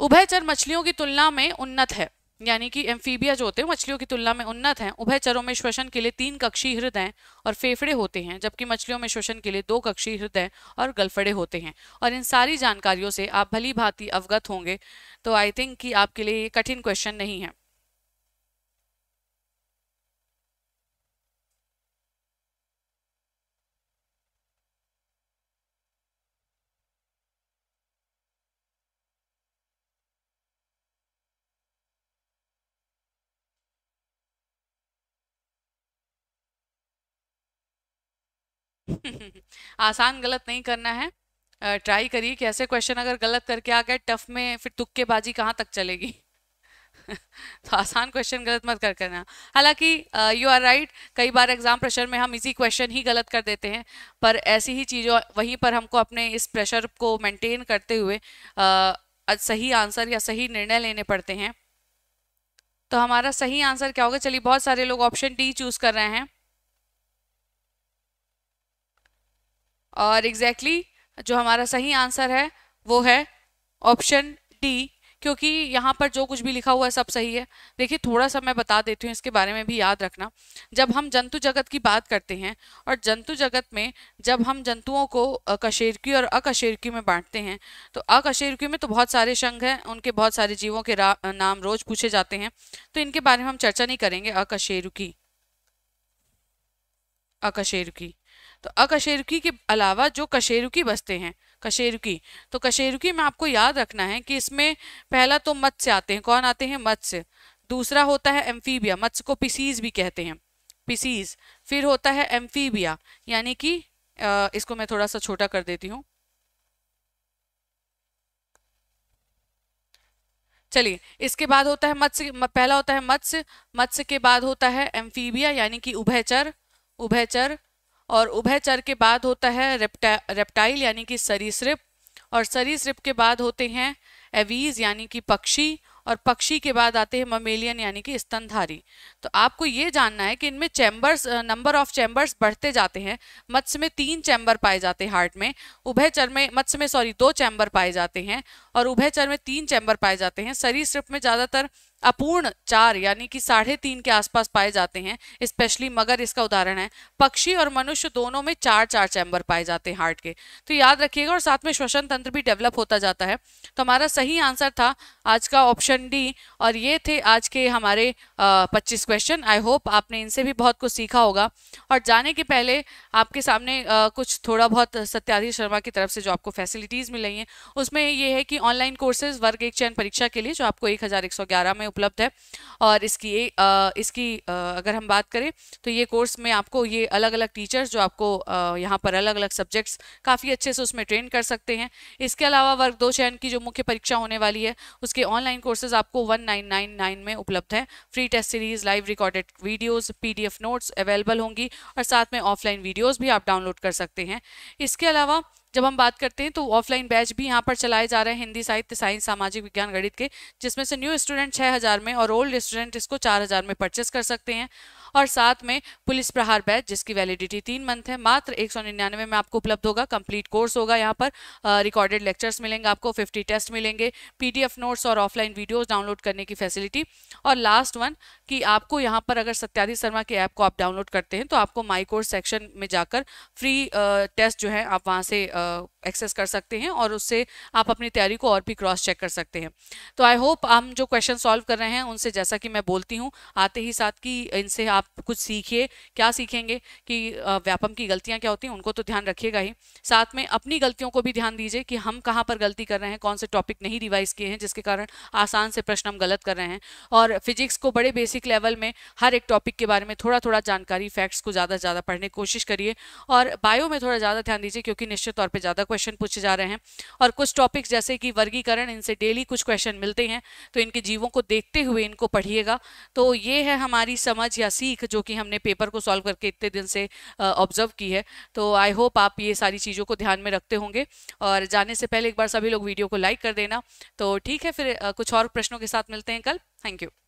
उभयचर मछलियों की तुलना में उन्नत है यानी कि एम्फीबिया जो होते हैं मछलियों की तुलना में उन्नत हैं उभयचरों में श्वसन के लिए तीन कक्षी हृदय और फेफड़े होते हैं जबकि मछलियों में श्वसन के लिए दो कक्षी हृदय और गलफड़े होते हैं और इन सारी जानकारियों से आप भली भांति अवगत होंगे तो आई थिंक कि आपके लिए ये कठिन क्वेश्चन नहीं है आसान गलत नहीं करना है ट्राई करिए कि ऐसे क्वेश्चन अगर गलत करके आ गए टफ में फिर तुक्केबाजी कहाँ तक चलेगी तो आसान क्वेश्चन गलत मत कर करना हालांकि यू आर राइट कई बार एग्जाम प्रेशर में हम इजी क्वेश्चन ही गलत कर देते हैं पर ऐसी ही चीज़ों वहीं पर हमको अपने इस प्रेशर को मेंटेन करते हुए uh, सही आंसर या सही निर्णय लेने पड़ते हैं तो हमारा सही आंसर क्या होगा चलिए बहुत सारे लोग ऑप्शन डी चूज़ कर रहे हैं और एग्जैक्टली exactly, जो हमारा सही आंसर है वो है ऑप्शन डी क्योंकि यहाँ पर जो कुछ भी लिखा हुआ है सब सही है देखिए थोड़ा सा मैं बता देती हूँ इसके बारे में भी याद रखना जब हम जंतु जगत की बात करते हैं और जंतु जगत में जब हम जंतुओं को कशेरकी और अकशेरकी में बांटते हैं तो अकशेरकी में तो बहुत सारे शंग हैं उनके बहुत सारे जीवों के नाम रोज पूछे जाते हैं तो इनके बारे में हम चर्चा नहीं करेंगे अकशेरुकी अकशेरुकी तो अकशेरुकी के अलावा जो कशेरुकी बसते हैं कशेरुकी तो कशेरुकी में आपको याद रखना है कि इसमें पहला तो मत्स्य आते हैं कौन आते हैं मत्स्य दूसरा होता है एम्फीबिया मत्स्य को पिसीज भी कहते हैं पिसीज फिर होता है एम्फीबिया यानी कि इसको मैं थोड़ा सा छोटा कर देती हूँ चलिए इसके बाद होता है मत्स्य पहला होता है मत्स्य मत्स्य के बाद होता है एम्फीबिया यानी कि उभयचर उभयचर और उभयचर के बाद होता है रेप्टा रेप्टाइल यानी कि सरीसृप और सरीसृप के बाद होते हैं एवीज यानी कि पक्षी और पक्षी के बाद आते हैं ममेलियन यानी कि स्तनधारी तो आपको ये जानना है कि इनमें चैम्बर्स नंबर ऑफ चैम्बर्स बढ़ते जाते हैं मत्स्य में तीन चैम्बर पाए जाते हैं हार्ट में उभयचर में मत्स्य में सॉरी दो चैम्बर पाए जाते हैं और उभयचर में तीन चैम्बर पाए जाते हैं सरीसृप में ज़्यादातर अपूर्ण चार यानी कि साढ़े तीन के आसपास पाए जाते हैं स्पेशली मगर इसका उदाहरण है पक्षी और मनुष्य दोनों में चार चार चैम्बर पाए जाते हैं हार्ट के तो याद रखिएगा और साथ में श्वसन तंत्र भी डेवलप होता जाता है तो हमारा सही आंसर था आज का ऑप्शन डी और ये थे आज के हमारे पच्चीस क्वेश्चन आई होप आपने इनसे भी बहुत कुछ सीखा होगा और जाने के पहले आपके सामने आ, कुछ थोड़ा बहुत सत्याधीश शर्मा की तरफ से जो आपको फैसिलिटीज़ मिल रही हैं उसमें ये है कि ऑनलाइन कोर्सेज वर्ग एक चयन परीक्षा के लिए जो आपको एक हज़ार एक सौ ग्यारह में उपलब्ध है और इसकी ए, आ, इसकी आ, अगर हम बात करें तो ये कोर्स में आपको ये अलग अलग टीचर्स जो आपको यहाँ पर अलग अलग सब्जेक्ट्स काफ़ी अच्छे से उसमें ट्रेन कर सकते हैं इसके अलावा वर्ग दो चयन की जो मुख्य परीक्षा होने वाली है उस इसके ऑनलाइन कोर्सेज आपको 1999 में उपलब्ध है free test series live recorded videos PDF notes available होंगी और साथ में ऑफलाइन वीडियोस भी आप डाउनलोड कर सकते हैं इसके अलावा जब हम बात करते हैं तो ऑफलाइन बैच भी यहाँ पर चलाए जा रहे हैं हिंदी साहित्य साइंस सामाजिक विज्ञान गणित के जिसमें से न्यू स्टूडेंट छः हज़ार में और ओल्ड स्टूडेंट इसको चार हज़ार में परचेस कर सकते हैं और साथ में पुलिस प्रहार बैच जिसकी वैलिडिटी तीन मंथ है मात्र एक में आपको उपलब्ध होगा कंप्लीट कोर्स होगा यहाँ पर रिकॉर्डेड लेक्चर्स मिलेंगे आपको फिफ्टी टेस्ट मिलेंगे पीडीएफ नोट्स और ऑफलाइन वीडियोज डाउनलोड करने की फैसिलिटी और लास्ट वन कि आपको यहाँ पर अगर सत्याधि शर्मा के ऐप को आप डाउनलोड करते हैं तो आपको माई कोर्स सेक्शन में जाकर फ्री टेस्ट जो है आप वहाँ से एक्सेस कर सकते हैं और उससे आप अपनी तैयारी को और भी क्रॉस चेक कर सकते हैं तो आई होप हम जो क्वेश्चन सॉल्व कर रहे हैं उनसे जैसा कि मैं बोलती हूँ आते ही साथ कि इनसे आप कुछ सीखिए क्या सीखेंगे कि व्यापम की गलतियाँ क्या होती हैं उनको तो ध्यान रखिएगा ही साथ में अपनी गलतियों को भी ध्यान दीजिए कि हम कहाँ पर गलती कर रहे हैं कौन से टॉपिक नहीं रिवाइज किए हैं जिसके कारण आसान से प्रश्न हम गलत कर रहे हैं और फिजिक्स को बड़े बेसिक लेवल में हर एक टॉपिक के बारे में थोड़ा थोड़ा जानकारी फैक्ट्स को ज़्यादा से ज़्यादा पढ़ने की कोशिश करिए और बायो में थोड़ा ज़्यादा ध्यान दीजिए क्योंकि निश्चित तौर पर ज़्यादा क्वेश्चन पूछे जा रहे हैं और कुछ टॉपिक्स जैसे कि वर्गीकरण इनसे डेली कुछ क्वेश्चन मिलते हैं तो इनके जीवों को देखते हुए इनको पढ़िएगा तो ये है हमारी समझ या सीख जो कि हमने पेपर को सॉल्व करके इतने दिन से ऑब्जर्व की है तो आई होप आप ये सारी चीज़ों को ध्यान में रखते होंगे और जाने से पहले एक बार सभी लोग वीडियो को लाइक कर देना तो ठीक है फिर कुछ और प्रश्नों के साथ मिलते हैं कल थैंक यू